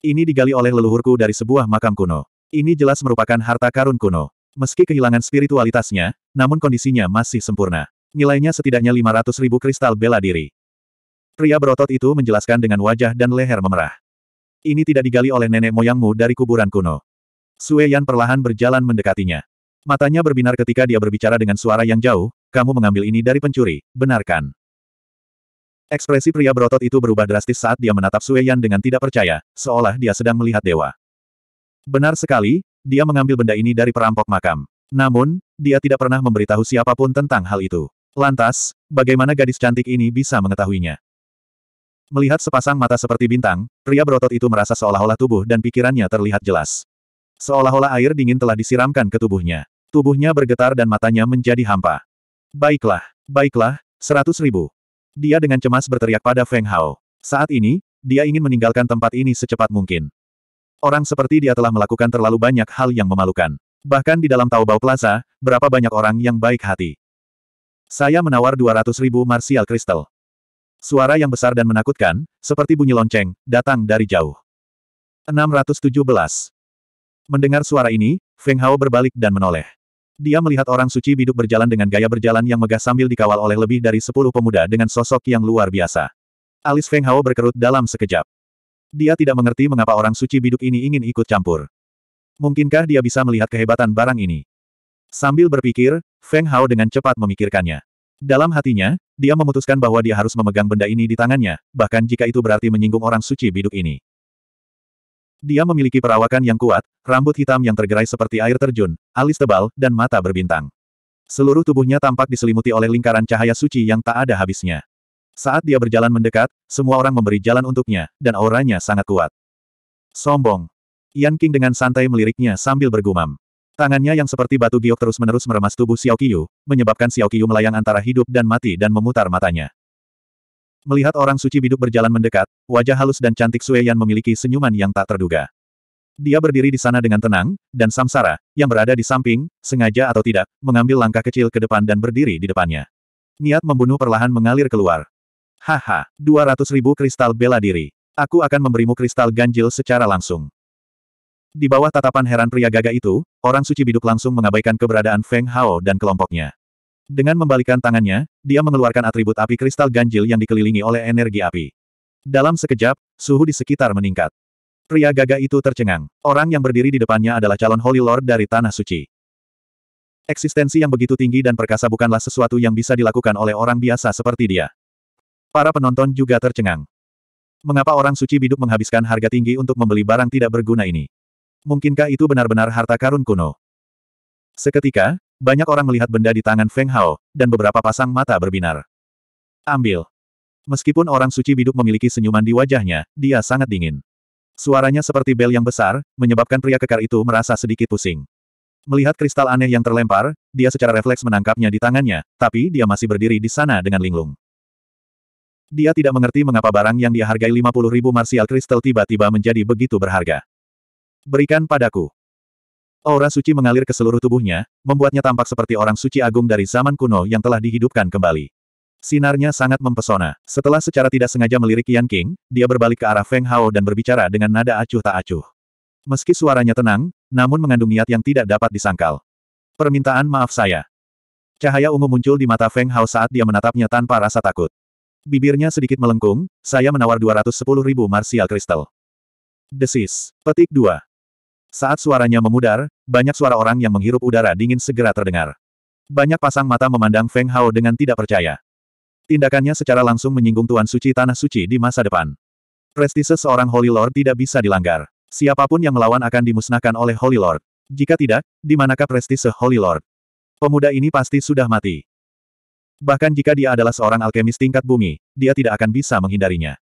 Ini digali oleh leluhurku dari sebuah makam kuno. Ini jelas merupakan harta karun kuno. Meski kehilangan spiritualitasnya, namun kondisinya masih sempurna. Nilainya setidaknya 500 ribu kristal bela diri. Pria berotot itu menjelaskan dengan wajah dan leher memerah. Ini tidak digali oleh nenek moyangmu dari kuburan kuno. Sue Yan perlahan berjalan mendekatinya. Matanya berbinar ketika dia berbicara dengan suara yang jauh, kamu mengambil ini dari pencuri, benarkan. Ekspresi pria berotot itu berubah drastis saat dia menatap Sue Yan dengan tidak percaya, seolah dia sedang melihat dewa. Benar sekali, dia mengambil benda ini dari perampok makam. Namun, dia tidak pernah memberitahu siapapun tentang hal itu. Lantas, bagaimana gadis cantik ini bisa mengetahuinya? Melihat sepasang mata seperti bintang, pria berotot itu merasa seolah-olah tubuh dan pikirannya terlihat jelas. Seolah-olah air dingin telah disiramkan ke tubuhnya. Tubuhnya bergetar dan matanya menjadi hampa. Baiklah, baiklah, seratus ribu. Dia dengan cemas berteriak pada Feng Hao. Saat ini, dia ingin meninggalkan tempat ini secepat mungkin orang seperti dia telah melakukan terlalu banyak hal yang memalukan. Bahkan di dalam Taobao Plaza, berapa banyak orang yang baik hati. Saya menawar 200 ribu Martial Crystal. Suara yang besar dan menakutkan, seperti bunyi lonceng, datang dari jauh. 617. Mendengar suara ini, Feng Hao berbalik dan menoleh. Dia melihat orang suci biduk berjalan dengan gaya berjalan yang megah sambil dikawal oleh lebih dari sepuluh pemuda dengan sosok yang luar biasa. Alis Feng Hao berkerut dalam sekejap. Dia tidak mengerti mengapa orang suci biduk ini ingin ikut campur. Mungkinkah dia bisa melihat kehebatan barang ini? Sambil berpikir, Feng Hao dengan cepat memikirkannya. Dalam hatinya, dia memutuskan bahwa dia harus memegang benda ini di tangannya, bahkan jika itu berarti menyinggung orang suci biduk ini. Dia memiliki perawakan yang kuat, rambut hitam yang tergerai seperti air terjun, alis tebal, dan mata berbintang. Seluruh tubuhnya tampak diselimuti oleh lingkaran cahaya suci yang tak ada habisnya. Saat dia berjalan mendekat, semua orang memberi jalan untuknya, dan auranya sangat kuat. Sombong. Yan King dengan santai meliriknya sambil bergumam. Tangannya yang seperti batu giok terus-menerus meremas tubuh Xiao Qiyu, menyebabkan Xiao Qiyu melayang antara hidup dan mati dan memutar matanya. Melihat orang suci biduk berjalan mendekat, wajah halus dan cantik Sue Yan memiliki senyuman yang tak terduga. Dia berdiri di sana dengan tenang, dan Samsara, yang berada di samping, sengaja atau tidak, mengambil langkah kecil ke depan dan berdiri di depannya. Niat membunuh perlahan mengalir keluar. Haha, 200 ribu kristal bela diri. Aku akan memberimu kristal ganjil secara langsung. Di bawah tatapan heran pria gagah itu, orang suci biduk langsung mengabaikan keberadaan Feng Hao dan kelompoknya. Dengan membalikan tangannya, dia mengeluarkan atribut api kristal ganjil yang dikelilingi oleh energi api. Dalam sekejap, suhu di sekitar meningkat. Pria gagah itu tercengang. Orang yang berdiri di depannya adalah calon Holy Lord dari Tanah Suci. Eksistensi yang begitu tinggi dan perkasa bukanlah sesuatu yang bisa dilakukan oleh orang biasa seperti dia. Para penonton juga tercengang. Mengapa orang suci biduk menghabiskan harga tinggi untuk membeli barang tidak berguna ini? Mungkinkah itu benar-benar harta karun kuno? Seketika, banyak orang melihat benda di tangan Feng Hao, dan beberapa pasang mata berbinar. Ambil. Meskipun orang suci biduk memiliki senyuman di wajahnya, dia sangat dingin. Suaranya seperti bel yang besar, menyebabkan pria kekar itu merasa sedikit pusing. Melihat kristal aneh yang terlempar, dia secara refleks menangkapnya di tangannya, tapi dia masih berdiri di sana dengan linglung. Dia tidak mengerti mengapa barang yang dia hargai 50 ribu martial kristal tiba-tiba menjadi begitu berharga. Berikan padaku. Aura suci mengalir ke seluruh tubuhnya, membuatnya tampak seperti orang suci agung dari zaman kuno yang telah dihidupkan kembali. Sinarnya sangat mempesona. Setelah secara tidak sengaja melirik Yan King, dia berbalik ke arah Feng Hao dan berbicara dengan nada acuh tak acuh. Meski suaranya tenang, namun mengandung niat yang tidak dapat disangkal. Permintaan maaf saya. Cahaya ungu muncul di mata Feng Hao saat dia menatapnya tanpa rasa takut. Bibirnya sedikit melengkung, saya menawar 210 ribu Martial kristal. Desis. Petik 2. Saat suaranya memudar, banyak suara orang yang menghirup udara dingin segera terdengar. Banyak pasang mata memandang Feng Hao dengan tidak percaya. Tindakannya secara langsung menyinggung Tuan Suci Tanah Suci di masa depan. Prestise seorang Holy Lord tidak bisa dilanggar. Siapapun yang melawan akan dimusnahkan oleh Holy Lord. Jika tidak, di manakah prestise Holy Lord? Pemuda ini pasti sudah mati. Bahkan jika dia adalah seorang alkemis tingkat bumi, dia tidak akan bisa menghindarinya.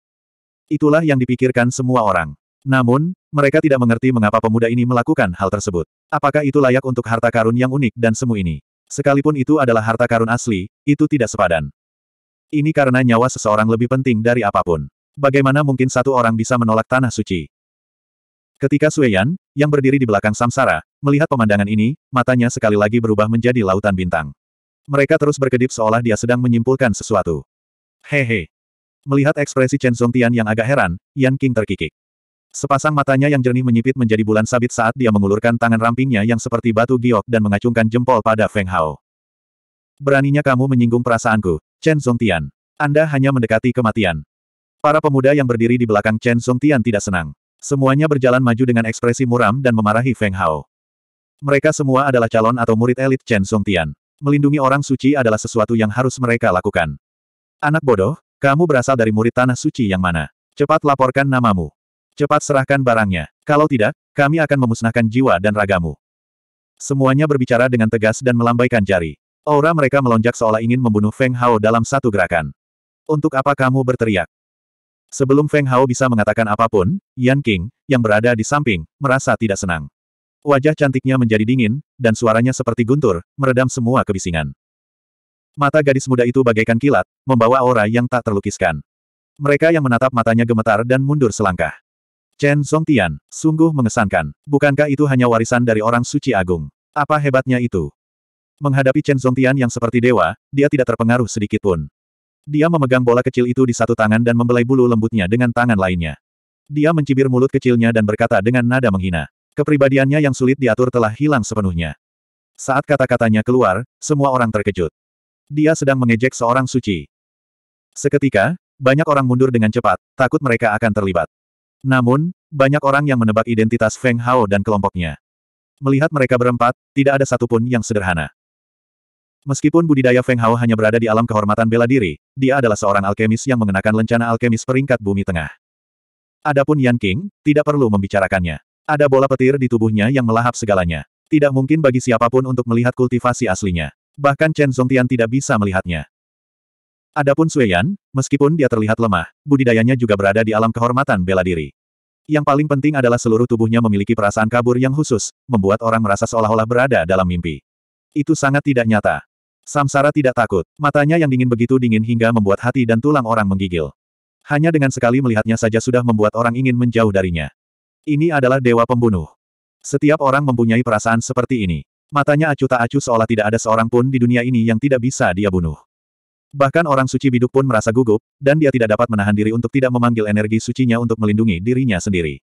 Itulah yang dipikirkan semua orang. Namun, mereka tidak mengerti mengapa pemuda ini melakukan hal tersebut. Apakah itu layak untuk harta karun yang unik dan semu ini? Sekalipun itu adalah harta karun asli, itu tidak sepadan. Ini karena nyawa seseorang lebih penting dari apapun. Bagaimana mungkin satu orang bisa menolak tanah suci? Ketika Sueyan, yang berdiri di belakang Samsara, melihat pemandangan ini, matanya sekali lagi berubah menjadi lautan bintang. Mereka terus berkedip seolah dia sedang menyimpulkan sesuatu. Hehe. Melihat ekspresi Chen Zongtian yang agak heran, Yan King terkikik. Sepasang matanya yang jernih menyipit menjadi bulan sabit saat dia mengulurkan tangan rampingnya yang seperti batu giok dan mengacungkan jempol pada Feng Hao. Beraninya kamu menyinggung perasaanku, Chen Zongtian. Anda hanya mendekati kematian. Para pemuda yang berdiri di belakang Chen Zongtian tidak senang. Semuanya berjalan maju dengan ekspresi muram dan memarahi Feng Hao. Mereka semua adalah calon atau murid elit Chen Zongtian. Melindungi orang suci adalah sesuatu yang harus mereka lakukan. Anak bodoh, kamu berasal dari murid tanah suci yang mana? Cepat laporkan namamu. Cepat serahkan barangnya. Kalau tidak, kami akan memusnahkan jiwa dan ragamu. Semuanya berbicara dengan tegas dan melambaikan jari. Aura mereka melonjak seolah ingin membunuh Feng Hao dalam satu gerakan. Untuk apa kamu berteriak? Sebelum Feng Hao bisa mengatakan apapun, Yan King, yang berada di samping, merasa tidak senang. Wajah cantiknya menjadi dingin, dan suaranya seperti guntur, meredam semua kebisingan. Mata gadis muda itu bagaikan kilat, membawa aura yang tak terlukiskan. Mereka yang menatap matanya gemetar dan mundur selangkah. Chen Tian, sungguh mengesankan. Bukankah itu hanya warisan dari orang suci agung? Apa hebatnya itu? Menghadapi Chen Tian yang seperti dewa, dia tidak terpengaruh sedikit pun. Dia memegang bola kecil itu di satu tangan dan membelai bulu lembutnya dengan tangan lainnya. Dia mencibir mulut kecilnya dan berkata dengan nada menghina. Kepribadiannya yang sulit diatur telah hilang sepenuhnya. Saat kata-katanya keluar, semua orang terkejut. Dia sedang mengejek seorang suci. Seketika, banyak orang mundur dengan cepat, takut mereka akan terlibat. Namun, banyak orang yang menebak identitas Feng Hao dan kelompoknya. Melihat mereka berempat, tidak ada satupun yang sederhana. Meskipun budidaya Feng Hao hanya berada di alam kehormatan bela diri, dia adalah seorang alkemis yang mengenakan lencana alkemis peringkat bumi tengah. Adapun Yan King, tidak perlu membicarakannya. Ada bola petir di tubuhnya yang melahap segalanya. Tidak mungkin bagi siapapun untuk melihat kultivasi aslinya. Bahkan Chen Zongtian tidak bisa melihatnya. Adapun Sueyan, meskipun dia terlihat lemah, budidayanya juga berada di alam kehormatan bela diri. Yang paling penting adalah seluruh tubuhnya memiliki perasaan kabur yang khusus, membuat orang merasa seolah-olah berada dalam mimpi. Itu sangat tidak nyata. Samsara tidak takut. Matanya yang dingin begitu dingin hingga membuat hati dan tulang orang menggigil. Hanya dengan sekali melihatnya saja sudah membuat orang ingin menjauh darinya. Ini adalah dewa pembunuh. Setiap orang mempunyai perasaan seperti ini. Matanya acuh tak acuh seolah tidak ada seorang pun di dunia ini yang tidak bisa dia bunuh. Bahkan orang suci biduk pun merasa gugup, dan dia tidak dapat menahan diri untuk tidak memanggil energi sucinya untuk melindungi dirinya sendiri.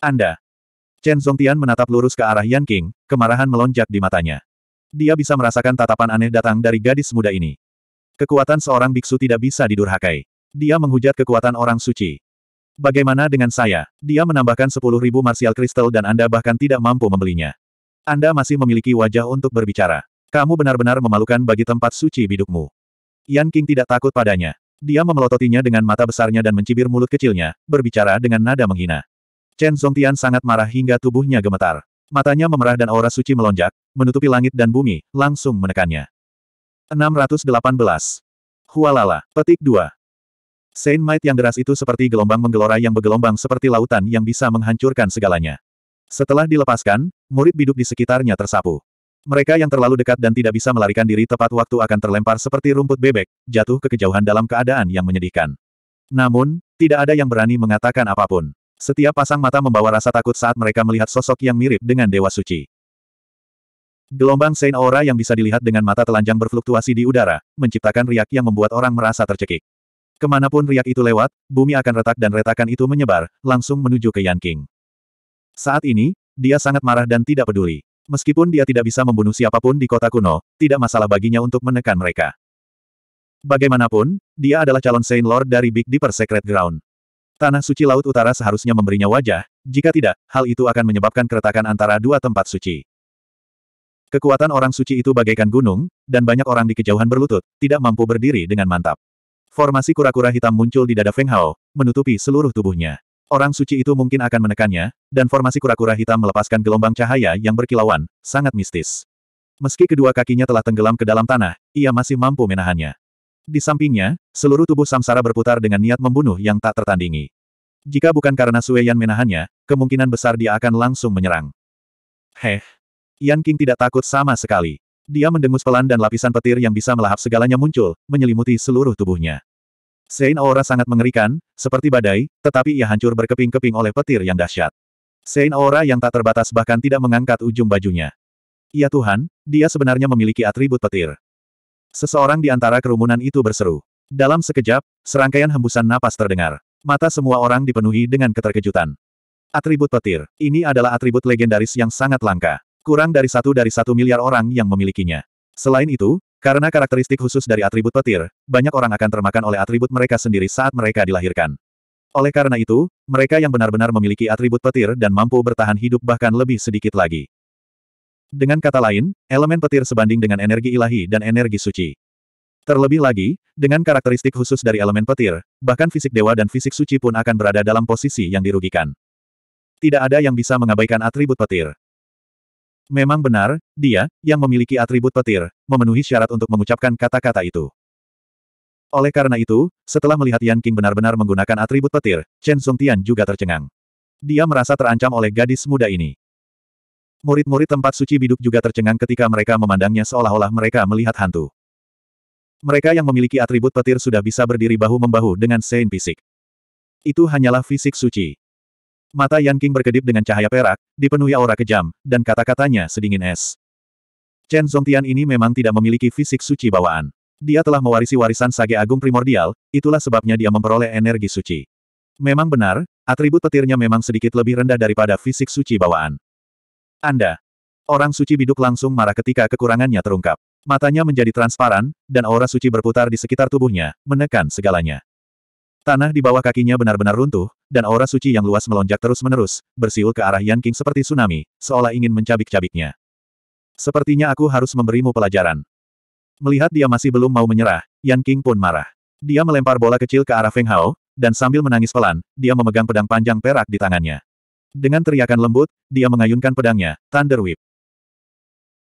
Anda. Chen Zongtian menatap lurus ke arah Yan King, kemarahan melonjak di matanya. Dia bisa merasakan tatapan aneh datang dari gadis muda ini. Kekuatan seorang biksu tidak bisa didurhakai. Dia menghujat kekuatan orang suci. Bagaimana dengan saya? Dia menambahkan 10.000 martial kristal dan Anda bahkan tidak mampu membelinya. Anda masih memiliki wajah untuk berbicara. Kamu benar-benar memalukan bagi tempat suci bidukmu. Yan King tidak takut padanya. Dia memelototinya dengan mata besarnya dan mencibir mulut kecilnya, berbicara dengan nada menghina. Chen Zongtian sangat marah hingga tubuhnya gemetar. Matanya memerah dan aura suci melonjak, menutupi langit dan bumi, langsung menekannya. 618. Hualala, petik 2. Saint Might yang deras itu seperti gelombang menggelora yang bergelombang seperti lautan yang bisa menghancurkan segalanya. Setelah dilepaskan, murid biduk di sekitarnya tersapu. Mereka yang terlalu dekat dan tidak bisa melarikan diri tepat waktu akan terlempar seperti rumput bebek, jatuh ke kejauhan dalam keadaan yang menyedihkan. Namun, tidak ada yang berani mengatakan apapun. Setiap pasang mata membawa rasa takut saat mereka melihat sosok yang mirip dengan Dewa Suci. Gelombang Saint Aura yang bisa dilihat dengan mata telanjang berfluktuasi di udara, menciptakan riak yang membuat orang merasa tercekik. Kemanapun riak itu lewat, bumi akan retak dan retakan itu menyebar, langsung menuju ke Yan King. Saat ini, dia sangat marah dan tidak peduli. Meskipun dia tidak bisa membunuh siapapun di kota kuno, tidak masalah baginya untuk menekan mereka. Bagaimanapun, dia adalah calon Saint Lord dari Big Dipper Secret Ground. Tanah suci Laut Utara seharusnya memberinya wajah, jika tidak, hal itu akan menyebabkan keretakan antara dua tempat suci. Kekuatan orang suci itu bagaikan gunung, dan banyak orang di kejauhan berlutut, tidak mampu berdiri dengan mantap. Formasi kura-kura hitam muncul di dada Feng Hao, menutupi seluruh tubuhnya. Orang suci itu mungkin akan menekannya, dan formasi kura-kura hitam melepaskan gelombang cahaya yang berkilauan, sangat mistis. Meski kedua kakinya telah tenggelam ke dalam tanah, ia masih mampu menahannya. Di sampingnya, seluruh tubuh samsara berputar dengan niat membunuh yang tak tertandingi. Jika bukan karena Sue Yan menahannya, kemungkinan besar dia akan langsung menyerang. Heh. Yan King tidak takut sama sekali. Dia mendengus pelan dan lapisan petir yang bisa melahap segalanya muncul, menyelimuti seluruh tubuhnya. Sein Aura sangat mengerikan, seperti badai, tetapi ia hancur berkeping-keping oleh petir yang dahsyat. Sein Aura yang tak terbatas bahkan tidak mengangkat ujung bajunya. Ya Tuhan, dia sebenarnya memiliki atribut petir. Seseorang di antara kerumunan itu berseru. Dalam sekejap, serangkaian hembusan napas terdengar. Mata semua orang dipenuhi dengan keterkejutan. Atribut petir, ini adalah atribut legendaris yang sangat langka. Kurang dari satu dari satu miliar orang yang memilikinya. Selain itu, karena karakteristik khusus dari atribut petir, banyak orang akan termakan oleh atribut mereka sendiri saat mereka dilahirkan. Oleh karena itu, mereka yang benar-benar memiliki atribut petir dan mampu bertahan hidup bahkan lebih sedikit lagi. Dengan kata lain, elemen petir sebanding dengan energi ilahi dan energi suci. Terlebih lagi, dengan karakteristik khusus dari elemen petir, bahkan fisik dewa dan fisik suci pun akan berada dalam posisi yang dirugikan. Tidak ada yang bisa mengabaikan atribut petir. Memang benar, dia, yang memiliki atribut petir, memenuhi syarat untuk mengucapkan kata-kata itu. Oleh karena itu, setelah melihat Yan King benar-benar menggunakan atribut petir, Chen Tian juga tercengang. Dia merasa terancam oleh gadis muda ini. Murid-murid tempat suci biduk juga tercengang ketika mereka memandangnya seolah-olah mereka melihat hantu. Mereka yang memiliki atribut petir sudah bisa berdiri bahu-membahu dengan Sein Fisik. Itu hanyalah fisik suci. Mata Yan King berkedip dengan cahaya perak, dipenuhi aura kejam, dan kata-katanya sedingin es. Chen Zhongtian ini memang tidak memiliki fisik suci bawaan. Dia telah mewarisi warisan sage agung primordial, itulah sebabnya dia memperoleh energi suci. Memang benar, atribut petirnya memang sedikit lebih rendah daripada fisik suci bawaan. Anda. Orang suci biduk langsung marah ketika kekurangannya terungkap. Matanya menjadi transparan, dan aura suci berputar di sekitar tubuhnya, menekan segalanya. Tanah di bawah kakinya benar-benar runtuh, dan aura suci yang luas melonjak terus-menerus, bersiul ke arah Yan King seperti tsunami, seolah ingin mencabik-cabiknya. Sepertinya aku harus memberimu pelajaran. Melihat dia masih belum mau menyerah, Yan King pun marah. Dia melempar bola kecil ke arah Feng Hao, dan sambil menangis pelan, dia memegang pedang panjang perak di tangannya. Dengan teriakan lembut, dia mengayunkan pedangnya, Thunder Whip.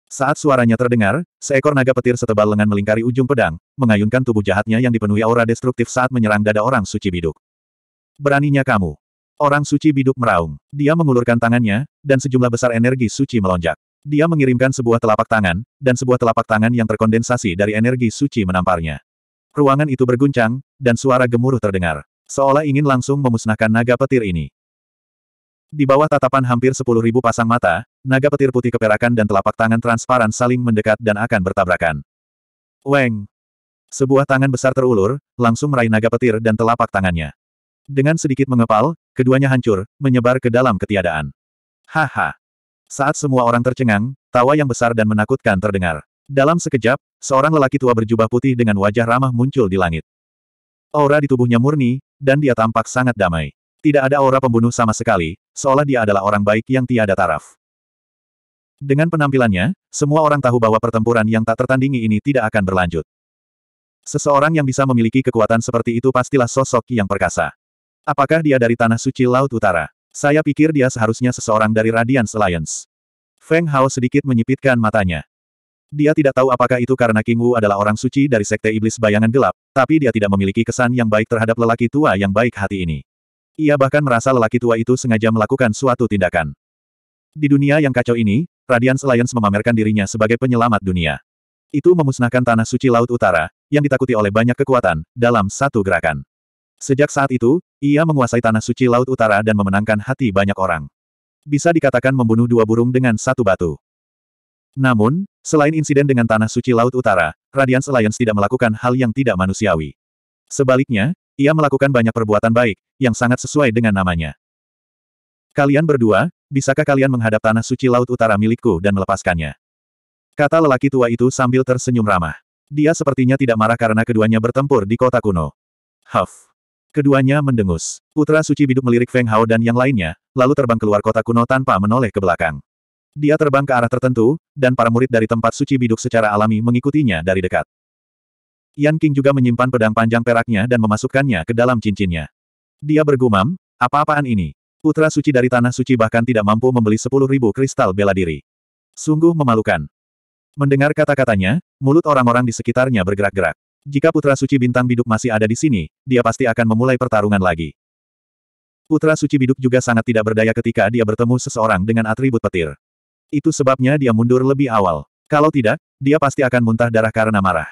Saat suaranya terdengar, seekor naga petir setebal lengan melingkari ujung pedang, mengayunkan tubuh jahatnya yang dipenuhi aura destruktif saat menyerang dada orang suci biduk. Beraninya kamu. Orang suci biduk meraung. Dia mengulurkan tangannya, dan sejumlah besar energi suci melonjak. Dia mengirimkan sebuah telapak tangan, dan sebuah telapak tangan yang terkondensasi dari energi suci menamparnya. Ruangan itu berguncang, dan suara gemuruh terdengar. Seolah ingin langsung memusnahkan naga petir ini. Di bawah tatapan hampir sepuluh ribu pasang mata, naga petir putih keperakan dan telapak tangan transparan saling mendekat dan akan bertabrakan. Weng! Sebuah tangan besar terulur, langsung meraih naga petir dan telapak tangannya. Dengan sedikit mengepal, keduanya hancur, menyebar ke dalam ketiadaan. Haha! Saat semua orang tercengang, tawa yang besar dan menakutkan terdengar. Dalam sekejap, seorang lelaki tua berjubah putih dengan wajah ramah muncul di langit. Aura di tubuhnya murni, dan dia tampak sangat damai. Tidak ada aura pembunuh sama sekali, seolah dia adalah orang baik yang tiada taraf. Dengan penampilannya, semua orang tahu bahwa pertempuran yang tak tertandingi ini tidak akan berlanjut. Seseorang yang bisa memiliki kekuatan seperti itu pastilah sosok yang perkasa. Apakah dia dari Tanah Suci Laut Utara? Saya pikir dia seharusnya seseorang dari Radiance Alliance. Feng Hao sedikit menyipitkan matanya. Dia tidak tahu apakah itu karena King Wu adalah orang suci dari Sekte Iblis Bayangan Gelap, tapi dia tidak memiliki kesan yang baik terhadap lelaki tua yang baik hati ini. Ia bahkan merasa lelaki tua itu sengaja melakukan suatu tindakan. Di dunia yang kacau ini, Radiance Alliance memamerkan dirinya sebagai penyelamat dunia. Itu memusnahkan tanah suci Laut Utara, yang ditakuti oleh banyak kekuatan, dalam satu gerakan. Sejak saat itu, ia menguasai tanah suci Laut Utara dan memenangkan hati banyak orang. Bisa dikatakan membunuh dua burung dengan satu batu. Namun, selain insiden dengan tanah suci Laut Utara, Radiance Alliance tidak melakukan hal yang tidak manusiawi. Sebaliknya, ia melakukan banyak perbuatan baik, yang sangat sesuai dengan namanya. Kalian berdua, bisakah kalian menghadap tanah suci Laut Utara milikku dan melepaskannya? Kata lelaki tua itu sambil tersenyum ramah. Dia sepertinya tidak marah karena keduanya bertempur di kota kuno. Huff. Keduanya mendengus. Putra suci biduk melirik Feng Hao dan yang lainnya, lalu terbang keluar kota kuno tanpa menoleh ke belakang. Dia terbang ke arah tertentu, dan para murid dari tempat suci biduk secara alami mengikutinya dari dekat. Yan King juga menyimpan pedang panjang peraknya dan memasukkannya ke dalam cincinnya. Dia bergumam, apa-apaan ini? Putra suci dari tanah suci bahkan tidak mampu membeli sepuluh ribu kristal bela diri. Sungguh memalukan. Mendengar kata-katanya, mulut orang-orang di sekitarnya bergerak-gerak. Jika Putra Suci Bintang Biduk masih ada di sini, dia pasti akan memulai pertarungan lagi. Putra Suci Biduk juga sangat tidak berdaya ketika dia bertemu seseorang dengan atribut petir. Itu sebabnya dia mundur lebih awal. Kalau tidak, dia pasti akan muntah darah karena marah.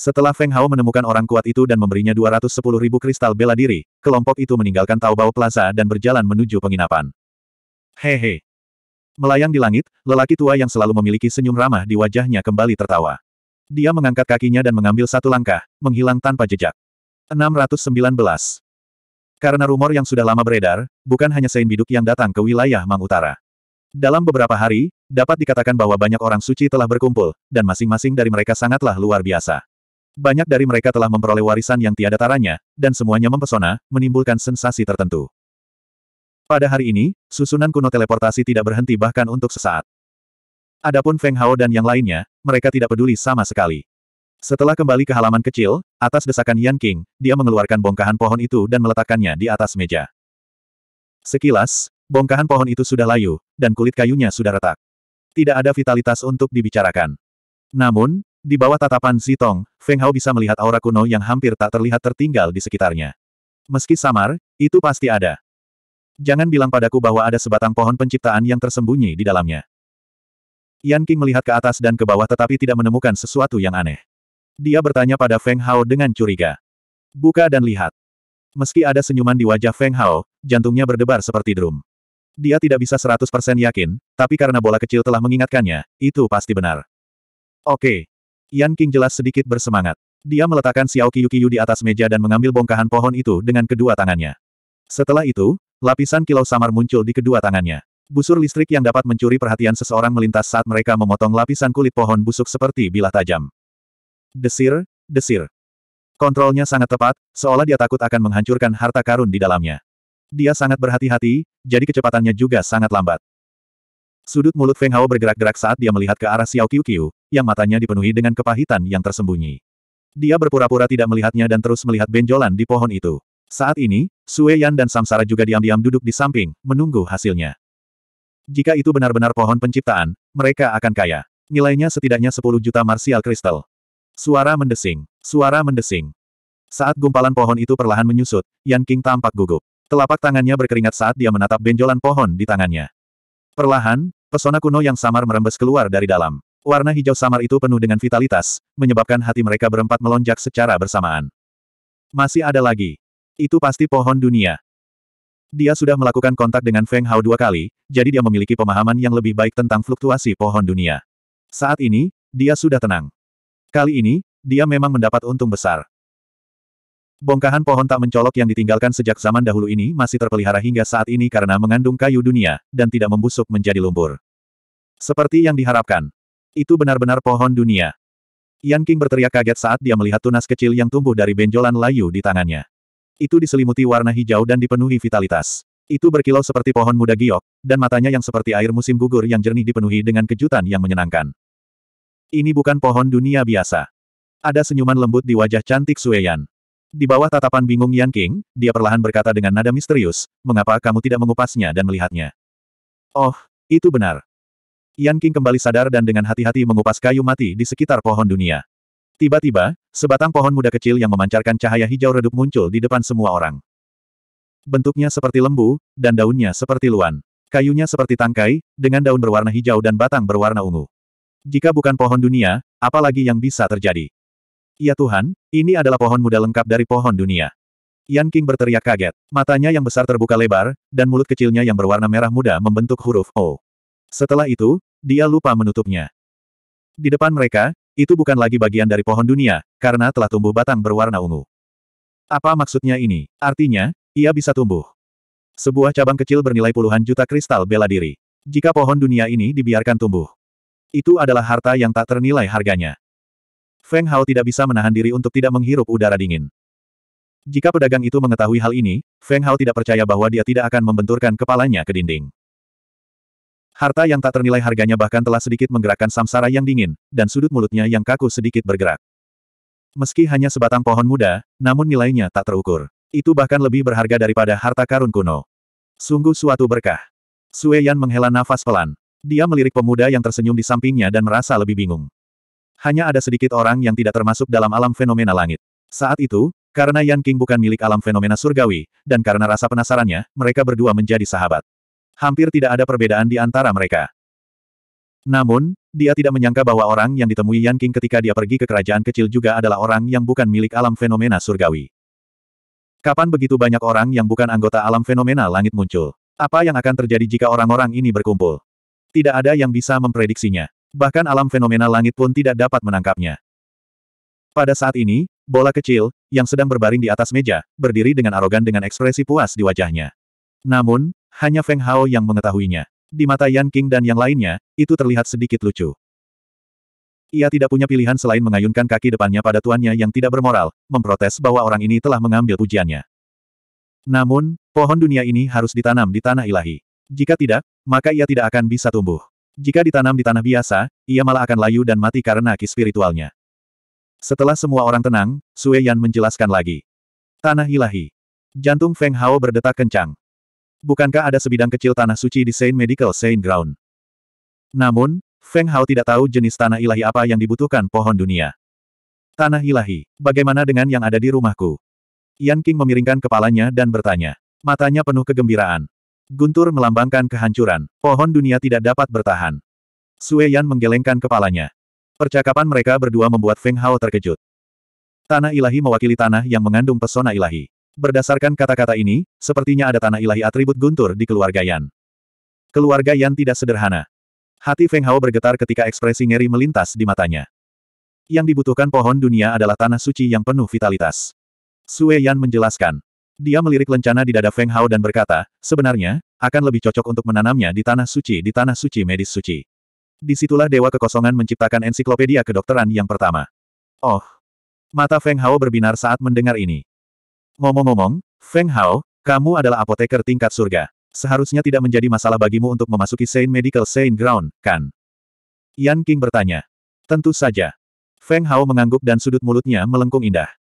Setelah Feng Hao menemukan orang kuat itu dan memberinya 210 ribu kristal bela diri, kelompok itu meninggalkan Taobao Plaza dan berjalan menuju penginapan. Hehe. Melayang di langit, lelaki tua yang selalu memiliki senyum ramah di wajahnya kembali tertawa. Dia mengangkat kakinya dan mengambil satu langkah, menghilang tanpa jejak. 619. Karena rumor yang sudah lama beredar, bukan hanya Sein Biduk yang datang ke wilayah Mang Utara. Dalam beberapa hari, dapat dikatakan bahwa banyak orang suci telah berkumpul, dan masing-masing dari mereka sangatlah luar biasa. Banyak dari mereka telah memperoleh warisan yang tiada taranya, dan semuanya mempesona, menimbulkan sensasi tertentu. Pada hari ini, susunan kuno teleportasi tidak berhenti bahkan untuk sesaat. Adapun Feng Hao dan yang lainnya, mereka tidak peduli sama sekali. Setelah kembali ke halaman kecil, atas desakan Yan King, dia mengeluarkan bongkahan pohon itu dan meletakkannya di atas meja. Sekilas, bongkahan pohon itu sudah layu, dan kulit kayunya sudah retak. Tidak ada vitalitas untuk dibicarakan. Namun, di bawah tatapan Zitong, Feng Hao bisa melihat aura kuno yang hampir tak terlihat tertinggal di sekitarnya. Meski samar, itu pasti ada. Jangan bilang padaku bahwa ada sebatang pohon penciptaan yang tersembunyi di dalamnya. Yan King melihat ke atas dan ke bawah tetapi tidak menemukan sesuatu yang aneh. Dia bertanya pada Feng Hao dengan curiga. Buka dan lihat. Meski ada senyuman di wajah Feng Hao, jantungnya berdebar seperti drum. Dia tidak bisa 100% yakin, tapi karena bola kecil telah mengingatkannya, itu pasti benar. Oke, Yan King jelas sedikit bersemangat. Dia meletakkan Xiao Qiyu di atas meja dan mengambil bongkahan pohon itu dengan kedua tangannya. Setelah itu, lapisan kilau samar muncul di kedua tangannya. Busur listrik yang dapat mencuri perhatian seseorang melintas saat mereka memotong lapisan kulit pohon busuk seperti bilah tajam. Desir, desir. Kontrolnya sangat tepat, seolah dia takut akan menghancurkan harta karun di dalamnya. Dia sangat berhati-hati, jadi kecepatannya juga sangat lambat. Sudut mulut Feng Hao bergerak-gerak saat dia melihat ke arah Xiao Qiu Qiu, yang matanya dipenuhi dengan kepahitan yang tersembunyi. Dia berpura-pura tidak melihatnya dan terus melihat benjolan di pohon itu. Saat ini, Sue Yan dan Samsara juga diam-diam duduk di samping, menunggu hasilnya. Jika itu benar-benar pohon penciptaan, mereka akan kaya. Nilainya setidaknya 10 juta Martial kristal. Suara mendesing. Suara mendesing. Saat gumpalan pohon itu perlahan menyusut, Yan King tampak gugup. Telapak tangannya berkeringat saat dia menatap benjolan pohon di tangannya. Perlahan, pesona kuno yang samar merembes keluar dari dalam. Warna hijau samar itu penuh dengan vitalitas, menyebabkan hati mereka berempat melonjak secara bersamaan. Masih ada lagi. Itu pasti pohon dunia. Dia sudah melakukan kontak dengan Feng Hao dua kali, jadi dia memiliki pemahaman yang lebih baik tentang fluktuasi pohon dunia. Saat ini, dia sudah tenang. Kali ini, dia memang mendapat untung besar. Bongkahan pohon tak mencolok yang ditinggalkan sejak zaman dahulu ini masih terpelihara hingga saat ini karena mengandung kayu dunia, dan tidak membusuk menjadi lumpur. Seperti yang diharapkan. Itu benar-benar pohon dunia. Yan King berteriak kaget saat dia melihat tunas kecil yang tumbuh dari benjolan layu di tangannya. Itu diselimuti warna hijau dan dipenuhi vitalitas. Itu berkilau seperti pohon muda giok, dan matanya yang seperti air musim gugur yang jernih dipenuhi dengan kejutan yang menyenangkan. Ini bukan pohon dunia biasa. Ada senyuman lembut di wajah cantik Sueyan. Di bawah tatapan bingung Yan King, dia perlahan berkata dengan nada misterius, mengapa kamu tidak mengupasnya dan melihatnya? Oh, itu benar. Yan King kembali sadar dan dengan hati-hati mengupas kayu mati di sekitar pohon dunia. Tiba-tiba, sebatang pohon muda kecil yang memancarkan cahaya hijau redup muncul di depan semua orang. Bentuknya seperti lembu, dan daunnya seperti luan. Kayunya seperti tangkai, dengan daun berwarna hijau dan batang berwarna ungu. Jika bukan pohon dunia, apalagi yang bisa terjadi? Ya Tuhan, ini adalah pohon muda lengkap dari pohon dunia. Yan King berteriak kaget. Matanya yang besar terbuka lebar, dan mulut kecilnya yang berwarna merah muda membentuk huruf O. Setelah itu, dia lupa menutupnya. Di depan mereka, itu bukan lagi bagian dari pohon dunia, karena telah tumbuh batang berwarna ungu. Apa maksudnya ini? Artinya, ia bisa tumbuh. Sebuah cabang kecil bernilai puluhan juta kristal bela diri. Jika pohon dunia ini dibiarkan tumbuh, itu adalah harta yang tak ternilai harganya. Feng Hao tidak bisa menahan diri untuk tidak menghirup udara dingin. Jika pedagang itu mengetahui hal ini, Feng Hao tidak percaya bahwa dia tidak akan membenturkan kepalanya ke dinding. Harta yang tak ternilai harganya bahkan telah sedikit menggerakkan samsara yang dingin, dan sudut mulutnya yang kaku sedikit bergerak. Meski hanya sebatang pohon muda, namun nilainya tak terukur. Itu bahkan lebih berharga daripada harta karun kuno. Sungguh suatu berkah. Sue Yan menghela nafas pelan. Dia melirik pemuda yang tersenyum di sampingnya dan merasa lebih bingung hanya ada sedikit orang yang tidak termasuk dalam alam fenomena langit. Saat itu, karena Yan King bukan milik alam fenomena surgawi, dan karena rasa penasarannya, mereka berdua menjadi sahabat. Hampir tidak ada perbedaan di antara mereka. Namun, dia tidak menyangka bahwa orang yang ditemui Yan King ketika dia pergi ke kerajaan kecil juga adalah orang yang bukan milik alam fenomena surgawi. Kapan begitu banyak orang yang bukan anggota alam fenomena langit muncul? Apa yang akan terjadi jika orang-orang ini berkumpul? Tidak ada yang bisa memprediksinya. Bahkan alam fenomena langit pun tidak dapat menangkapnya. Pada saat ini, bola kecil, yang sedang berbaring di atas meja, berdiri dengan arogan dengan ekspresi puas di wajahnya. Namun, hanya Feng Hao yang mengetahuinya. Di mata Yan King dan yang lainnya, itu terlihat sedikit lucu. Ia tidak punya pilihan selain mengayunkan kaki depannya pada tuannya yang tidak bermoral, memprotes bahwa orang ini telah mengambil pujiannya. Namun, pohon dunia ini harus ditanam di tanah ilahi. Jika tidak, maka ia tidak akan bisa tumbuh. Jika ditanam di tanah biasa, ia malah akan layu dan mati karena ki spiritualnya. Setelah semua orang tenang, Sue Yan menjelaskan lagi. Tanah ilahi. Jantung Feng Hao berdetak kencang. Bukankah ada sebidang kecil tanah suci di Saint Medical Saint Ground? Namun, Feng Hao tidak tahu jenis tanah ilahi apa yang dibutuhkan pohon dunia. Tanah ilahi, bagaimana dengan yang ada di rumahku? Yan King memiringkan kepalanya dan bertanya. Matanya penuh kegembiraan. Guntur melambangkan kehancuran, pohon dunia tidak dapat bertahan. Sue Yan menggelengkan kepalanya. Percakapan mereka berdua membuat Feng Hao terkejut. Tanah ilahi mewakili tanah yang mengandung pesona ilahi. Berdasarkan kata-kata ini, sepertinya ada tanah ilahi atribut Guntur di keluarga Yan. Keluarga Yan tidak sederhana. Hati Feng Hao bergetar ketika ekspresi ngeri melintas di matanya. Yang dibutuhkan pohon dunia adalah tanah suci yang penuh vitalitas. Sue Yan menjelaskan. Dia melirik lencana di dada Feng Hao dan berkata, sebenarnya, akan lebih cocok untuk menanamnya di tanah suci di tanah suci medis suci. Disitulah Dewa Kekosongan menciptakan ensiklopedia kedokteran yang pertama. Oh! Mata Feng Hao berbinar saat mendengar ini. Ngomong-ngomong, Feng Hao, kamu adalah apoteker tingkat surga. Seharusnya tidak menjadi masalah bagimu untuk memasuki Saint Medical Saint Ground, kan? Yan King bertanya. Tentu saja. Feng Hao mengangguk dan sudut mulutnya melengkung indah.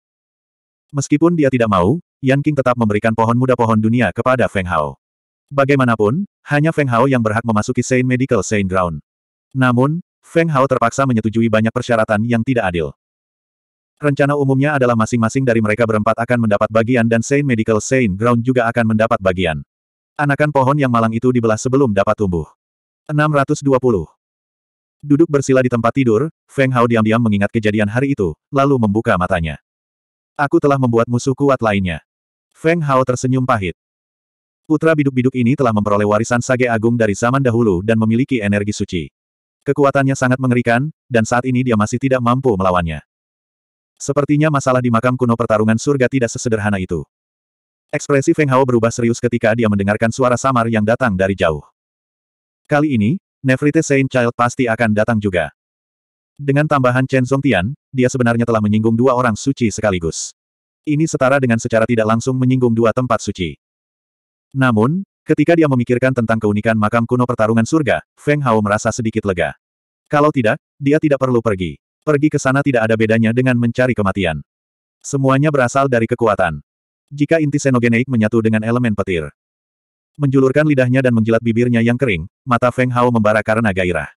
Meskipun dia tidak mau, Yan King tetap memberikan pohon muda pohon dunia kepada Feng Hao. Bagaimanapun, hanya Feng Hao yang berhak memasuki Saint Medical Saint Ground. Namun, Feng Hao terpaksa menyetujui banyak persyaratan yang tidak adil. Rencana umumnya adalah masing-masing dari mereka berempat akan mendapat bagian dan Saint Medical Saint Ground juga akan mendapat bagian. Anakan pohon yang malang itu dibelah sebelum dapat tumbuh. 620. Duduk bersila di tempat tidur, Feng Hao diam-diam mengingat kejadian hari itu, lalu membuka matanya. Aku telah membuat musuh kuat lainnya. Feng Hao tersenyum pahit. Putra biduk-biduk ini telah memperoleh warisan sage agung dari zaman dahulu dan memiliki energi suci. Kekuatannya sangat mengerikan, dan saat ini dia masih tidak mampu melawannya. Sepertinya masalah di makam kuno pertarungan surga tidak sesederhana itu. Ekspresi Feng Hao berubah serius ketika dia mendengarkan suara samar yang datang dari jauh. Kali ini, Nefrite Saint Child pasti akan datang juga. Dengan tambahan Chen Tian, dia sebenarnya telah menyinggung dua orang suci sekaligus. Ini setara dengan secara tidak langsung menyinggung dua tempat suci. Namun, ketika dia memikirkan tentang keunikan makam kuno pertarungan surga, Feng Hao merasa sedikit lega. Kalau tidak, dia tidak perlu pergi. Pergi ke sana tidak ada bedanya dengan mencari kematian. Semuanya berasal dari kekuatan. Jika inti senogeneik menyatu dengan elemen petir. Menjulurkan lidahnya dan menjilat bibirnya yang kering, mata Feng Hao membara karena gairah.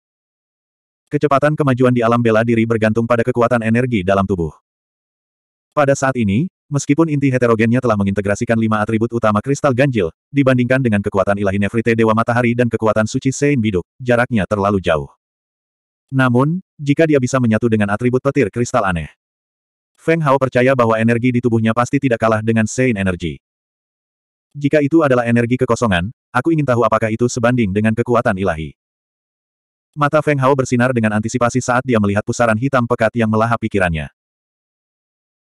Kecepatan kemajuan di alam bela diri bergantung pada kekuatan energi dalam tubuh. Pada saat ini, meskipun inti heterogennya telah mengintegrasikan lima atribut utama kristal ganjil, dibandingkan dengan kekuatan ilahi Nefrite Dewa Matahari dan kekuatan suci Sein Biduk, jaraknya terlalu jauh. Namun, jika dia bisa menyatu dengan atribut petir kristal aneh, Feng Hao percaya bahwa energi di tubuhnya pasti tidak kalah dengan Sein energi. Jika itu adalah energi kekosongan, aku ingin tahu apakah itu sebanding dengan kekuatan ilahi. Mata Feng Hao bersinar dengan antisipasi saat dia melihat pusaran hitam pekat yang melahap pikirannya.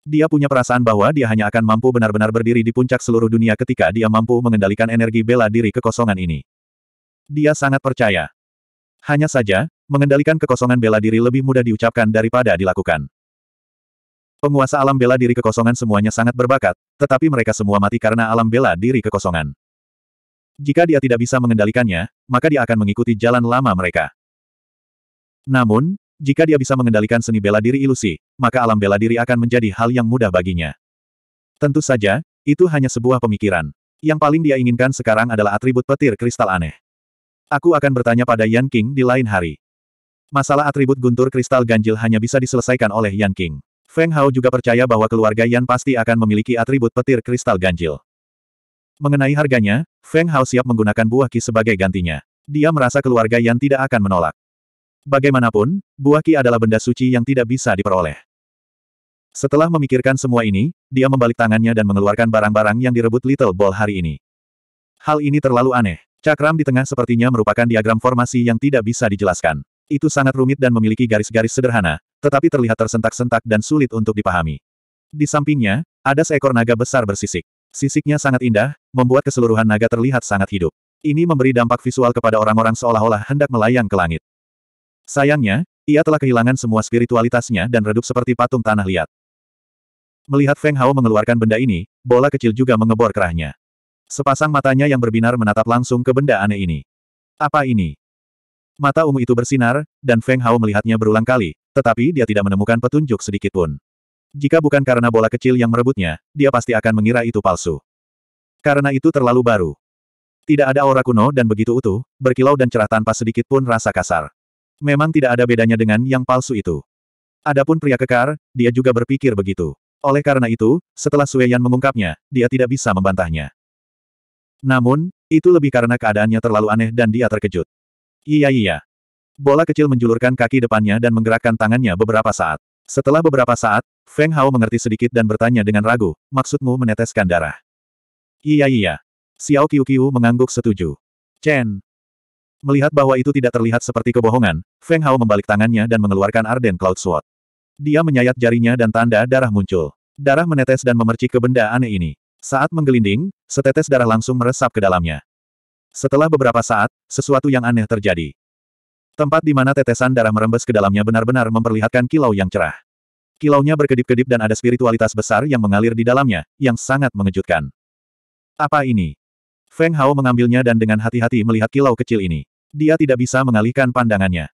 Dia punya perasaan bahwa dia hanya akan mampu benar-benar berdiri di puncak seluruh dunia ketika dia mampu mengendalikan energi bela diri kekosongan ini. Dia sangat percaya. Hanya saja, mengendalikan kekosongan bela diri lebih mudah diucapkan daripada dilakukan. Penguasa alam bela diri kekosongan semuanya sangat berbakat, tetapi mereka semua mati karena alam bela diri kekosongan. Jika dia tidak bisa mengendalikannya, maka dia akan mengikuti jalan lama mereka. Namun, jika dia bisa mengendalikan seni bela diri ilusi, maka alam bela diri akan menjadi hal yang mudah baginya. Tentu saja, itu hanya sebuah pemikiran. Yang paling dia inginkan sekarang adalah atribut petir kristal aneh. Aku akan bertanya pada Yan King di lain hari. Masalah atribut guntur kristal ganjil hanya bisa diselesaikan oleh Yan King. Feng Hao juga percaya bahwa keluarga Yan pasti akan memiliki atribut petir kristal ganjil. Mengenai harganya, Feng Hao siap menggunakan buah ki sebagai gantinya. Dia merasa keluarga Yan tidak akan menolak. Bagaimanapun, buah ki adalah benda suci yang tidak bisa diperoleh. Setelah memikirkan semua ini, dia membalik tangannya dan mengeluarkan barang-barang yang direbut Little Ball hari ini. Hal ini terlalu aneh. Cakram di tengah sepertinya merupakan diagram formasi yang tidak bisa dijelaskan. Itu sangat rumit dan memiliki garis-garis sederhana, tetapi terlihat tersentak-sentak dan sulit untuk dipahami. Di sampingnya, ada seekor naga besar bersisik. Sisiknya sangat indah, membuat keseluruhan naga terlihat sangat hidup. Ini memberi dampak visual kepada orang-orang seolah-olah hendak melayang ke langit. Sayangnya, ia telah kehilangan semua spiritualitasnya dan redup seperti patung tanah liat. Melihat Feng Hao mengeluarkan benda ini, bola kecil juga mengebor kerahnya. Sepasang matanya yang berbinar menatap langsung ke benda aneh ini. Apa ini? Mata ungu itu bersinar, dan Feng Hao melihatnya berulang kali, tetapi dia tidak menemukan petunjuk sedikitpun. Jika bukan karena bola kecil yang merebutnya, dia pasti akan mengira itu palsu. Karena itu terlalu baru. Tidak ada aura kuno dan begitu utuh, berkilau dan cerah tanpa sedikit pun rasa kasar. Memang tidak ada bedanya dengan yang palsu itu. Adapun pria kekar, dia juga berpikir begitu. Oleh karena itu, setelah Sueyan mengungkapnya, dia tidak bisa membantahnya. Namun, itu lebih karena keadaannya terlalu aneh dan dia terkejut. Iya iya. Bola kecil menjulurkan kaki depannya dan menggerakkan tangannya beberapa saat. Setelah beberapa saat, Feng Hao mengerti sedikit dan bertanya dengan ragu, maksudmu meneteskan darah. Iya iya. Xiao Qiu Qiu mengangguk setuju. Chen, Melihat bahwa itu tidak terlihat seperti kebohongan, Feng Hao membalik tangannya dan mengeluarkan Arden Cloud Sword. Dia menyayat jarinya dan tanda darah muncul. Darah menetes dan memercik ke benda aneh ini. Saat menggelinding, setetes darah langsung meresap ke dalamnya. Setelah beberapa saat, sesuatu yang aneh terjadi. Tempat di mana tetesan darah merembes ke dalamnya benar-benar memperlihatkan kilau yang cerah. Kilaunya berkedip-kedip dan ada spiritualitas besar yang mengalir di dalamnya, yang sangat mengejutkan. Apa ini? Feng Hao mengambilnya dan dengan hati-hati melihat kilau kecil ini. Dia tidak bisa mengalihkan pandangannya.